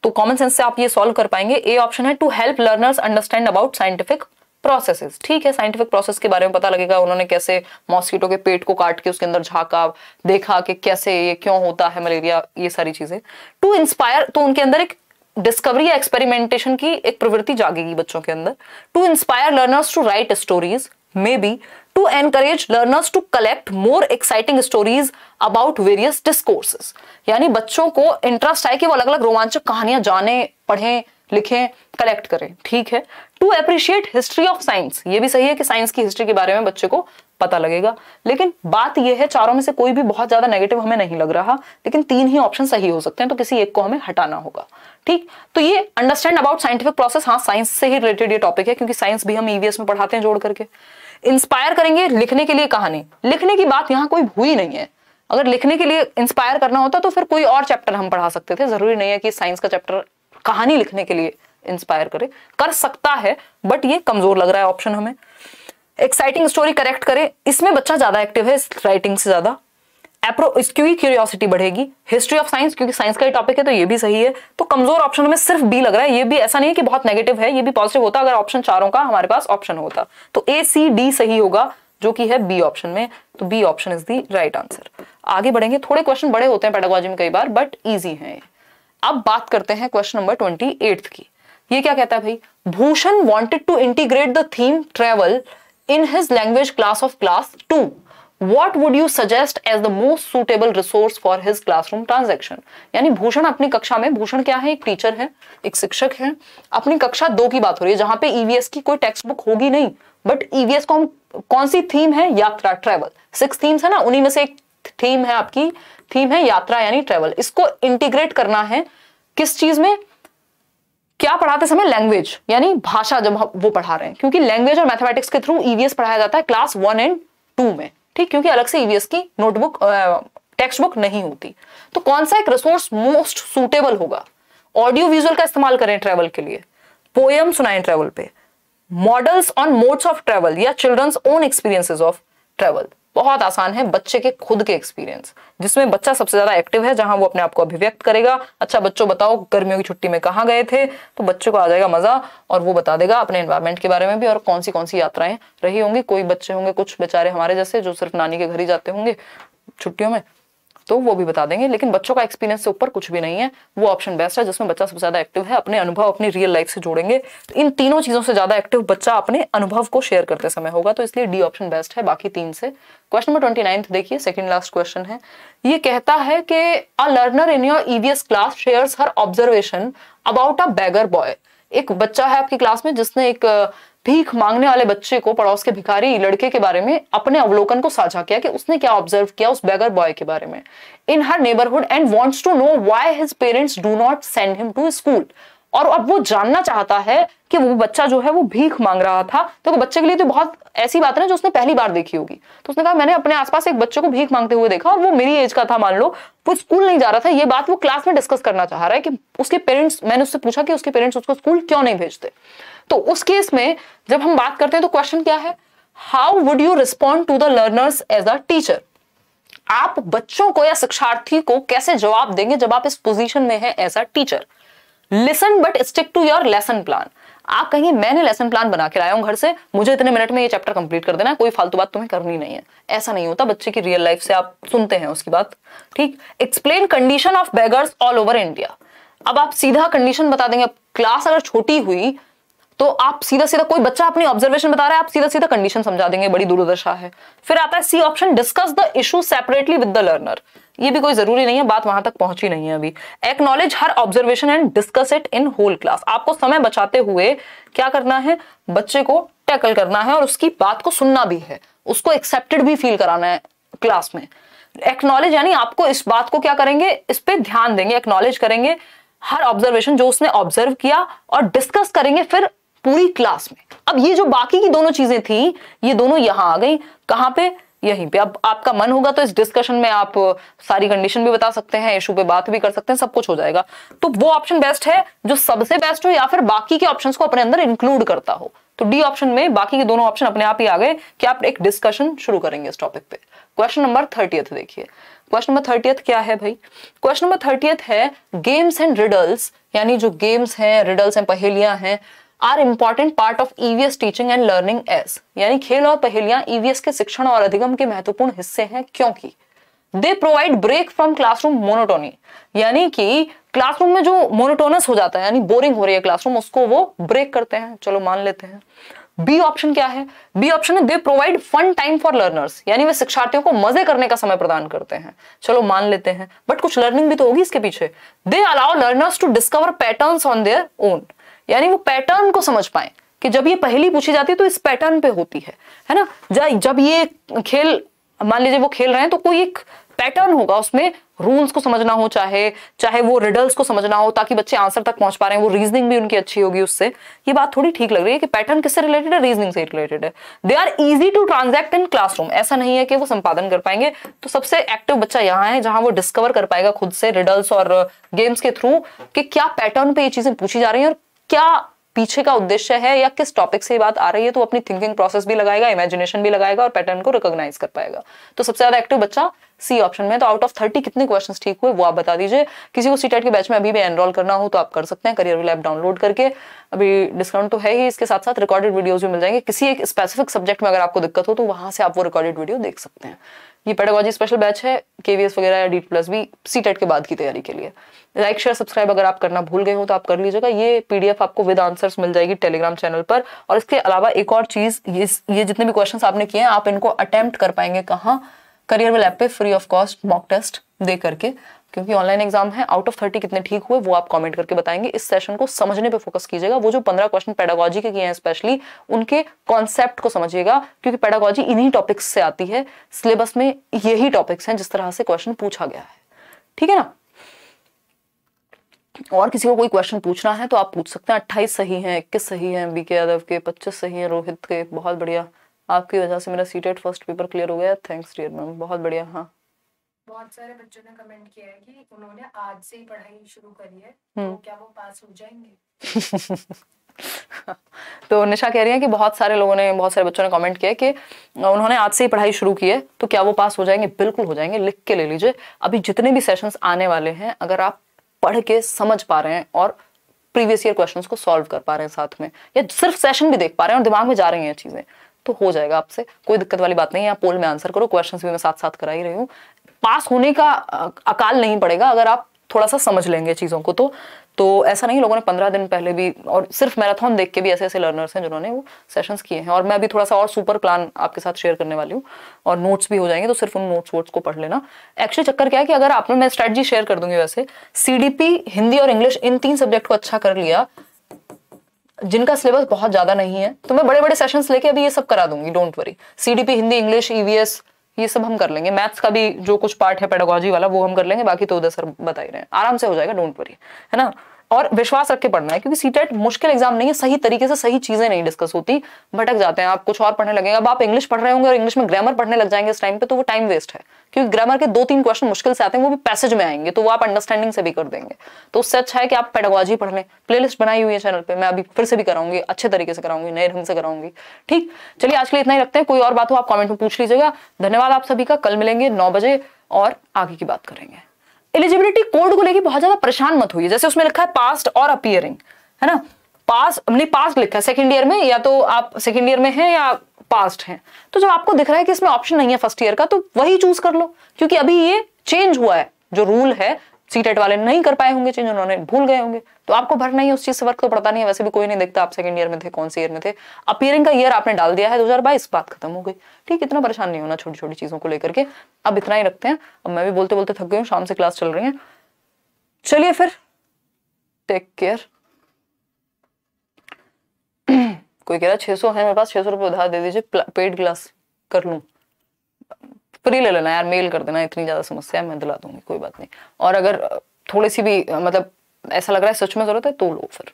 तो कॉमन सेंस से आप ये सॉल्व कर पाएंगे ए ऑप्शन है to help learners understand about scientific processes ठीक है साइंटिफिक प्रोसेस के बारे में पता लगेगा उन्होंने कैसे मॉस्किटो के पेट को काट के उसके अंदर झाका देखा कि कैसे ये क्यों होता है मलेरिया ये सारी चीजें टू इंस्पायर तो उनके अंदर एक डिस्कवरी या एक्सपेरिमेंटेशन की एक प्रवृत्ति जागेगी बच्चों के अंदर to inspire learners to write stories may be to encourage learners to collect more exciting stories about various discourses यानी बच्चों को इंटरेस्ट आए कि वो अलग अलग रोमांचक कहानियां जाने पढ़ें लिखें कलेक्ट करें ठीक है to appreciate history of science ये भी सही है कि साइंस की हिस्ट्री के बारे में बच्चे को पता लगेगा लेकिन बात यह है चारों में से कोई भी बहुत ज्यादा नेगेटिव हमें नहीं लग रहा लेकिन तीन ही ऑप्शन सही हो सकते हैं तो किसी एक को हमें हटाना होगा ठीक तो ये अंडरस्टैंड अबाउट साइंटिफिक प्रोसेस हाँ साइंस से ही रिलेटेड ये टॉपिक है क्योंकि साइंस भी हम ईवीएस e में पढ़ाते हैं जोड़ करके इंस्पायर करेंगे लिखने के लिए कहानी लिखने की बात यहाँ कोई हुई नहीं है अगर लिखने के लिए इंस्पायर करना होता तो फिर कोई और चैप्टर हम पढ़ा सकते थे जरूरी नहीं है कि साइंस का चैप्टर कहानी लिखने के लिए इंस्पायर करे कर सकता है बट ये कमजोर लग रहा है ऑप्शन हमें एक्साइटिंग स्टोरी करेक्ट करें इसमें बच्चा ज्यादा एक्टिव है राइटिंग से ज्यादा एप्रो इसकी क्यूरियोसिटी बढ़ेगी हिस्ट्री ऑफ साइंस क्योंकि साइंस का ही टॉपिक है तो ये भी सही है तो कमजोर ऑप्शन में सिर्फ बी लग रहा है ये भी ऐसा नहीं है कि बहुत नेगेटिव है ये भी पॉजिटिव होता अगर ऑप्शन चारों का हमारे पास ऑप्शन होता तो ए सी डी सही होगा जो कि है बी ऑप्शन में तो B option is the right answer आगे बढ़ेंगे थोड़े क्वेश्चन बड़े होते हैं पेडागोजी में कई बार बट ईजी है अब बात करते हैं क्वेश्चन नंबर ट्वेंटी एट की ये क्या कहता है भाई Bhushan wanted to integrate the theme travel in his language class of class two what would you suggest as the most suitable resource for his classroom transaction यानी भूषण अपनी कक्षा में भूषण क्या है एक टीचर है एक शिक्षक है अपनी कक्षा दो की बात हो रही है जहां पे ईवीएस e की कोई टेक्स्ट बुक होगी नहीं बट ईवीएस e को हम कौन सी थीम है यात्रा ट्रेवल सिक्स थीम्स है ना उन्हीं में से एक थीम है आपकी थीम है यात्रा यानी ट्रेवल इसको इंटीग्रेट करना है किस चीज में क्या पढ़ाते समय लैंग्वेज यानी भाषा जब वो पढ़ा रहे हैं क्योंकि लैंग्वेज और मैथमेटिक्स के थ्रू ईवीएस e पढ़ाया जाता है क्लास वन एंड टू में ठीक क्योंकि अलग से ईवीएस e की नोटबुक टेक्स्ट बुक नहीं होती तो कौन सा एक रिसोर्स मोस्ट सुटेबल होगा ऑडियो विजुअल का इस्तेमाल करें ट्रेवल के लिए पोएम सुनाए ट्रेवल पे models on modes of travel या children's own experiences of travel बहुत आसान है बच्चे के खुद के एक्सपीरियंस जिसमें बच्चा सबसे ज्यादा एक्टिव है जहां वो अपने आप को अभिव्यक्त करेगा अच्छा बच्चों बताओ गर्मियों की छुट्टी में कहाँ गए थे तो बच्चे को आ जाएगा मजा और वो बता देगा अपने एनवायरमेंट के बारे में भी और कौन सी कौन सी यात्राएं रही होंगी कोई बच्चे होंगे कुछ बेचारे हमारे जैसे जो सिर्फ नानी के घर ही जाते होंगे छुट्टियों में तो वो भी बता देंगे लेकिन बच्चों का एक्सपीरियंस से ऊपर कुछ भी नहीं है वो ऑप्शन बेस्ट है जिसमें बच्चा सबसे ज़्यादा एक्टिव है अपने अनुभव अपनी रियल लाइफ से जोड़ेंगे तो इन तीनों चीज़ों से ज़्यादा एक्टिव बच्चा अपने अनुभव को शेयर करते समय होगा तो इसलिए डी ऑप्शन बेस्ट है बाकी तीन से क्वेश्चन नंबर ट्वेंटी नाइन्थ देखिए सेकेंड लास्ट क्वेश्चन है ये कहता है कि a learner in your EVS class shares her observation about a beggar boy एक बच्चा है आपकी क्लास में जिसने एक भीख मांगने वाले बच्चे को पड़ोस के भिखारी लड़के के बारे में अपने अवलोकन को साझा किया कि उसने क्या ऑब्जर्व किया उस बेगर बॉय के बारे में in her neighbourhood and wants to know why his parents do not send him to school और अब वो जानना चाहता है कि वो बच्चा जो है वो भीख मांग रहा था तो बच्चे के लिए तो बहुत ऐसी बात है जो उसने पहली बार देखी होगी तो उसने कहा मैंने अपने आसपास एक बच्चे को भीख मांगते हुए देखा और वो मेरी एज का था मान लो वो स्कूल नहीं जा रहा था ये बात वो क्लास में डिस्कस करना चाह रहा है कि उसके पेरेंट्स मैंने उससे पूछा कि उसके पेरेंट्स उसको स्कूल क्यों नहीं भेजते तो उस केस में जब हम बात करते हैं तो क्वेश्चन क्या है how would you respond to the learners as a teacher आप बच्चों को या शिक्षार्थी को कैसे जवाब देंगे जब आप इस पोजीशन में हैं as a teacher listen but stick to your lesson plan आप कहेंगे मैंने लेसन प्लान बना के लाया हूं घर से मुझे इतने मिनट में ये चैप्टर कंप्लीट कर देना कोई फालतू बात तुम्हें करनी नहीं है ऐसा नहीं होता बच्चे की रियल लाइफ से आप सुनते हैं उसकी बात ठीक explain condition of beggars all over India अब आप सीधा कंडीशन बता देंगे अब क्लास अगर छोटी हुई तो आप सीधा सीधा कोई बच्चा अपनी ऑब्जर्वेशन बता रहा है आप सीधा सीधा कंडीशन समझा देंगे बड़ी दुर्दशा है फिर आता है C option discuss the issue separately with the learner ये भी कोई जरूरी नहीं है बात वहां तक पहुंची नहीं है अभी acknowledge her observation and discuss it in whole class आपको समय बचाते हुए क्या करना है बच्चे को टैकल करना है और उसकी बात को सुनना भी है उसको एक्सेप्टेड भी फील कराना है क्लास में एक्नॉलेज यानी आपको इस बात को क्या करेंगे इस पर ध्यान देंगे एक्नॉलेज करेंगे हर ऑब्जर्वेशन जो उसने ऑब्जर्व किया और डिस्कस करेंगे फिर पूरी क्लास में अब ये जो बाकी की दोनों चीजें थी ये दोनों यहां आ गई कहां पे यहीं पे अब आपका मन होगा तो इस डिस्कशन में आप सारी कंडीशन भी बता सकते हैं इशू पे बात भी कर सकते हैं सब कुछ हो जाएगा तो वो ऑप्शन बेस्ट है जो सबसे बेस्ट हो या फिर बाकी के ऑप्शंस को अपने अंदर इंक्लूड करता हो तो डी ऑप्शन में बाकी के दोनों ऑप्शन अपने आप ही आ गए कि आप एक डिस्कशन शुरू करेंगे इस टॉपिक पे क्वेश्चन नंबर थर्टियथ देखिए क्वेश्चन नंबर थर्टियथ क्या है भाई क्वेश्चन नंबर थर्टियथ है गेम्स एंड रिडल्स यानी जो गेम्स हैं रिडल्स हैं पहेलियां हैं are important part of EVS teaching and learning as यानी खेल और पहेलियां ईवीएस e के शिक्षण और अधिगम के महत्वपूर्ण हिस्से हैं क्योंकि they provide break from classroom monotony यानी कि क्लासरूम में जो मोनोटोनस हो जाता है यानी बोरिंग हो रही है क्लासरूम उसको वो ब्रेक करते हैं चलो मान लेते हैं बी ऑप्शन क्या है बी ऑप्शन है they provide fun time for learners यानी वे शिक्षार्थियों को मजे करने का समय प्रदान करते हैं चलो मान लेते हैं बट कुछ लर्निंग भी तो होगी इसके पीछे they allow learners to discover pattern on their own यानी वो पैटर्न को समझ पाए कि जब ये पहली पूछी जाती है तो इस पैटर्न पे होती है है ना जब ये खेल मान लीजिए वो खेल रहे हैं तो कोई एक पैटर्न होगा उसमें रूल्स को समझना हो चाहे चाहे वो रिडल्स को समझना हो ताकि बच्चे आंसर तक पहुंच पा रहे हैं वो रीजनिंग भी उनकी अच्छी होगी उससे ये बात थोड़ी ठीक लग रही है कि पैटर्न किससे रिलेटेड है रीजनिंग से रिलेटेड है they are easy to transact in classroom ऐसा नहीं है कि वो संपादन कर पाएंगे तो सबसे एक्टिव बच्चा यहाँ है जहां वो डिस्कवर कर पाएगा खुद से रिडल्स और गेम्स के थ्रू कि क्या पैटर्न पे ये चीजें पूछी जा रही है और क्या पीछे का उद्देश्य है या किस टॉपिक से बात आ रही है तो अपनी थिंकिंग प्रोसेस भी लगाएगा इमेजिनेशन भी लगाएगा और पैटर्न को रिकॉग्नाइज कर पाएगा तो सबसे ज्यादा एक्टिव बच्चा सी ऑप्शन में तो आउट ऑफ थर्टी कितने क्वेश्चन ठीक हुए वो आप बता दीजिए किसी को सी के बैच में अभी भी एनरोल करना हो तो आप कर सकते हैं करियर विल डाउनलोड करके अभी डिस्काउंट तो है ही इसके साथ साथ रिकॉर्डेड वीडियोज भी मिल जाएंगे किसी एक स्पेसिफिक सब्जेक्ट में अगर आपको दिक्कत हो तो वहां से आप वो रिकॉर्डेड वीडियो देख सकते हैं ये पेडागोजी स्पेशल बैच है केवीएस वगैरह या डी प्लस भी सी e के बाद की तैयारी के लिए लाइक शेयर सब्सक्राइब अगर आप करना भूल गए हो तो आप कर लीजिएगा ये पीडीएफ आपको विद आंसर्स मिल जाएगी टेलीग्राम चैनल पर और इसके अलावा एक और चीज़ ये, जितने भी क्वेश्चन आपने किए हैं आप इनको अटेम्प्ट कर पाएंगे कहाँ करियर वेल ऐप पे free of cost mock test दे करके क्योंकि ऑनलाइन एग्जाम है आउट ऑफ थर्टी कितने ठीक हुए वो आप कमेंट करके बताएंगे इस सेशन को समझने पे फोकस कीजिएगा वो जो पंद्रह क्वेश्चन पेडागोजी के किए हैं स्पेशली उनके कॉन्सेप्ट को समझिएगा क्योंकि पेडागोजी इन्हीं टॉपिक्स से आती है सिलेबस में यही टॉपिक्स हैं जिस तरह से क्वेश्चन पूछा गया है ठीक है ना और किसी को कोई क्वेश्चन पूछना है तो आप पूछ सकते हैं अट्ठाईस सही है इक्कीस सही है बीके यादव के पच्चीस सही है रोहित के बहुत बढ़िया आपकी वजह से मेरा सीटेट फर्स्ट पेपर क्लियर हो गया थैंक्स डियर मैम बहुत बढ़िया हाँ बहुत सारे बच्चों ने कमेंट किया है कि उन्होंने आज से ही पढ़ाई शुरू करी है तो हम्म। क्या वो पास हो जाएंगे तो निशा कह रही है कि बहुत सारे लोगों ने बहुत सारे बच्चों ने कमेंट किया कि उन्होंने आज से ही पढ़ाई शुरू की है तो क्या वो पास हो जाएंगे बिल्कुल हो जाएंगे लिख के ले लीजिए अभी जितने भी सेशंस आने वाले हैं अगर आप पढ़ के समझ पा रहे हैं और प्रीवियस ईयर क्वेश्चंस को सॉल्व कर पा रहे हैं साथ में या सिर्फ सेशन भी देख पा रहे हैं और दिमाग में जा रही हैं चीज़ें तो हो जाएगा आपसे कोई दिक्कत वाली बात नहीं है आप पोल में आंसर करो क्वेश्चन भी मैं साथ साथ करा ही रही हूँ पास होने का अकाल नहीं पड़ेगा अगर आप थोड़ा सा समझ लेंगे चीज़ों को तो तो ऐसा नहीं लोगों ने पंद्रह दिन पहले भी और सिर्फ मैराथन देख के भी ऐसे ऐसे लर्नर्स हैं जिन्होंने वो सेशंस किए हैं और मैं अभी थोड़ा सा और सुपर प्लान आपके साथ शेयर करने वाली हूँ और नोट्स भी हो जाएंगे तो सिर्फ उन नोट्स वोट्स को पढ़ लेना एक्चुअली चक्कर क्या है कि अगर आपने मैं स्ट्रेटजी शेयर कर दूंगी वैसे सी हिंदी और इंग्लिश इन तीन सब्जेक्ट को अच्छा कर लिया जिनका सिलेबस बहुत ज़्यादा नहीं है तो मैं बड़े बड़े सेशंस लेके अभी ये सब करा दूंगी don't worry CDP Hindi English EVS e ये सब हम कर लेंगे मैथ्स का भी जो कुछ पार्ट है पेडागोजी वाला वो हम कर लेंगे बाकी तो उधर सर बता ही रहे हैं आराम से हो जाएगा डोंट वरी है ना और विश्वास रख के पढ़ना है क्योंकि सी टेट मुश्किल एग्जाम नहीं है सही तरीके से सही चीजें नहीं डिस्कस होती भटक जाते हैं आप कुछ और पढ़ने लगेंगे अब आप इंग्लिश पढ़ रहे होंगे और इंग्लिश में ग्रामर पढ़ने लग जाएंगे इस टाइम पे तो वो टाइम वेस्ट है क्योंकि ग्रामर के दो तीन क्वेश्चन मुश्किल से आते हैं वो भी पैसेज में आएंगे तो वो आप अंडरस्टैंडिंग से भी कर देंगे तो उससे अच्छा है कि आप पेडोलॉजी पढ़ लें प्ले बनाई हुई है चैनल पर मैं अभी फिर से भी कराऊंगी अच्छे तरीके से कराऊंगी नए ढंग से कराऊंगी ठीक चलिए आज के लिए इतना ही रखते हैं कोई और बात हो आप कॉमेंट में पूछ लीजिएगा धन्यवाद आप सभी का कल मिलेंगे नौ बजे और आगे की बात करेंगे एलिजिबिलिटी कोड को लेकर बहुत ज्यादा परेशान मत हुई जैसे उसमें लिखा है पास्ट और अपियरिंग है ना पास नहीं पास्ट लिखा है सेकेंड ईयर में या तो आप सेकेंड ईयर में हैं या पास्ट हैं तो जब आपको दिख रहा है कि इसमें ऑप्शन नहीं है फर्स्ट ईयर का तो वही चूज कर लो क्योंकि अभी ये चेंज हुआ है जो रूल है सीटेट वाले नहीं कर पाए होंगे चेंज उन्होंने भूल गए होंगे तो आपको भरना ही उस चीज से वर्क तो पड़ता नहीं है वैसे भी कोई नहीं देखता आप सेकंड ईयर में थे कौन से ईयर में थे अपियरिंग का ईयर आपने डाल दिया है दो बात खत्म हो गई ठीक इतना परेशान नहीं होना छोटी छोटी चीजों को लेकर के अब इतना ही रखते हैं अब मैं भी बोलते बोलते थक गई हूँ शाम से क्लास चल रही है चलिए फिर टेक केयर कोई कह रहा छः सौ है मेरे पास छह सौ रुपये उधार दे दीजिए पेड ग्लास कर लूँ फ्री ले लेना यार मेल कर देना इतनी ज़्यादा समस्या है मैं दिला दूंगी कोई बात नहीं और अगर थोड़ी सी भी मतलब ऐसा लग रहा है सच में जरूरत है तो लो फिर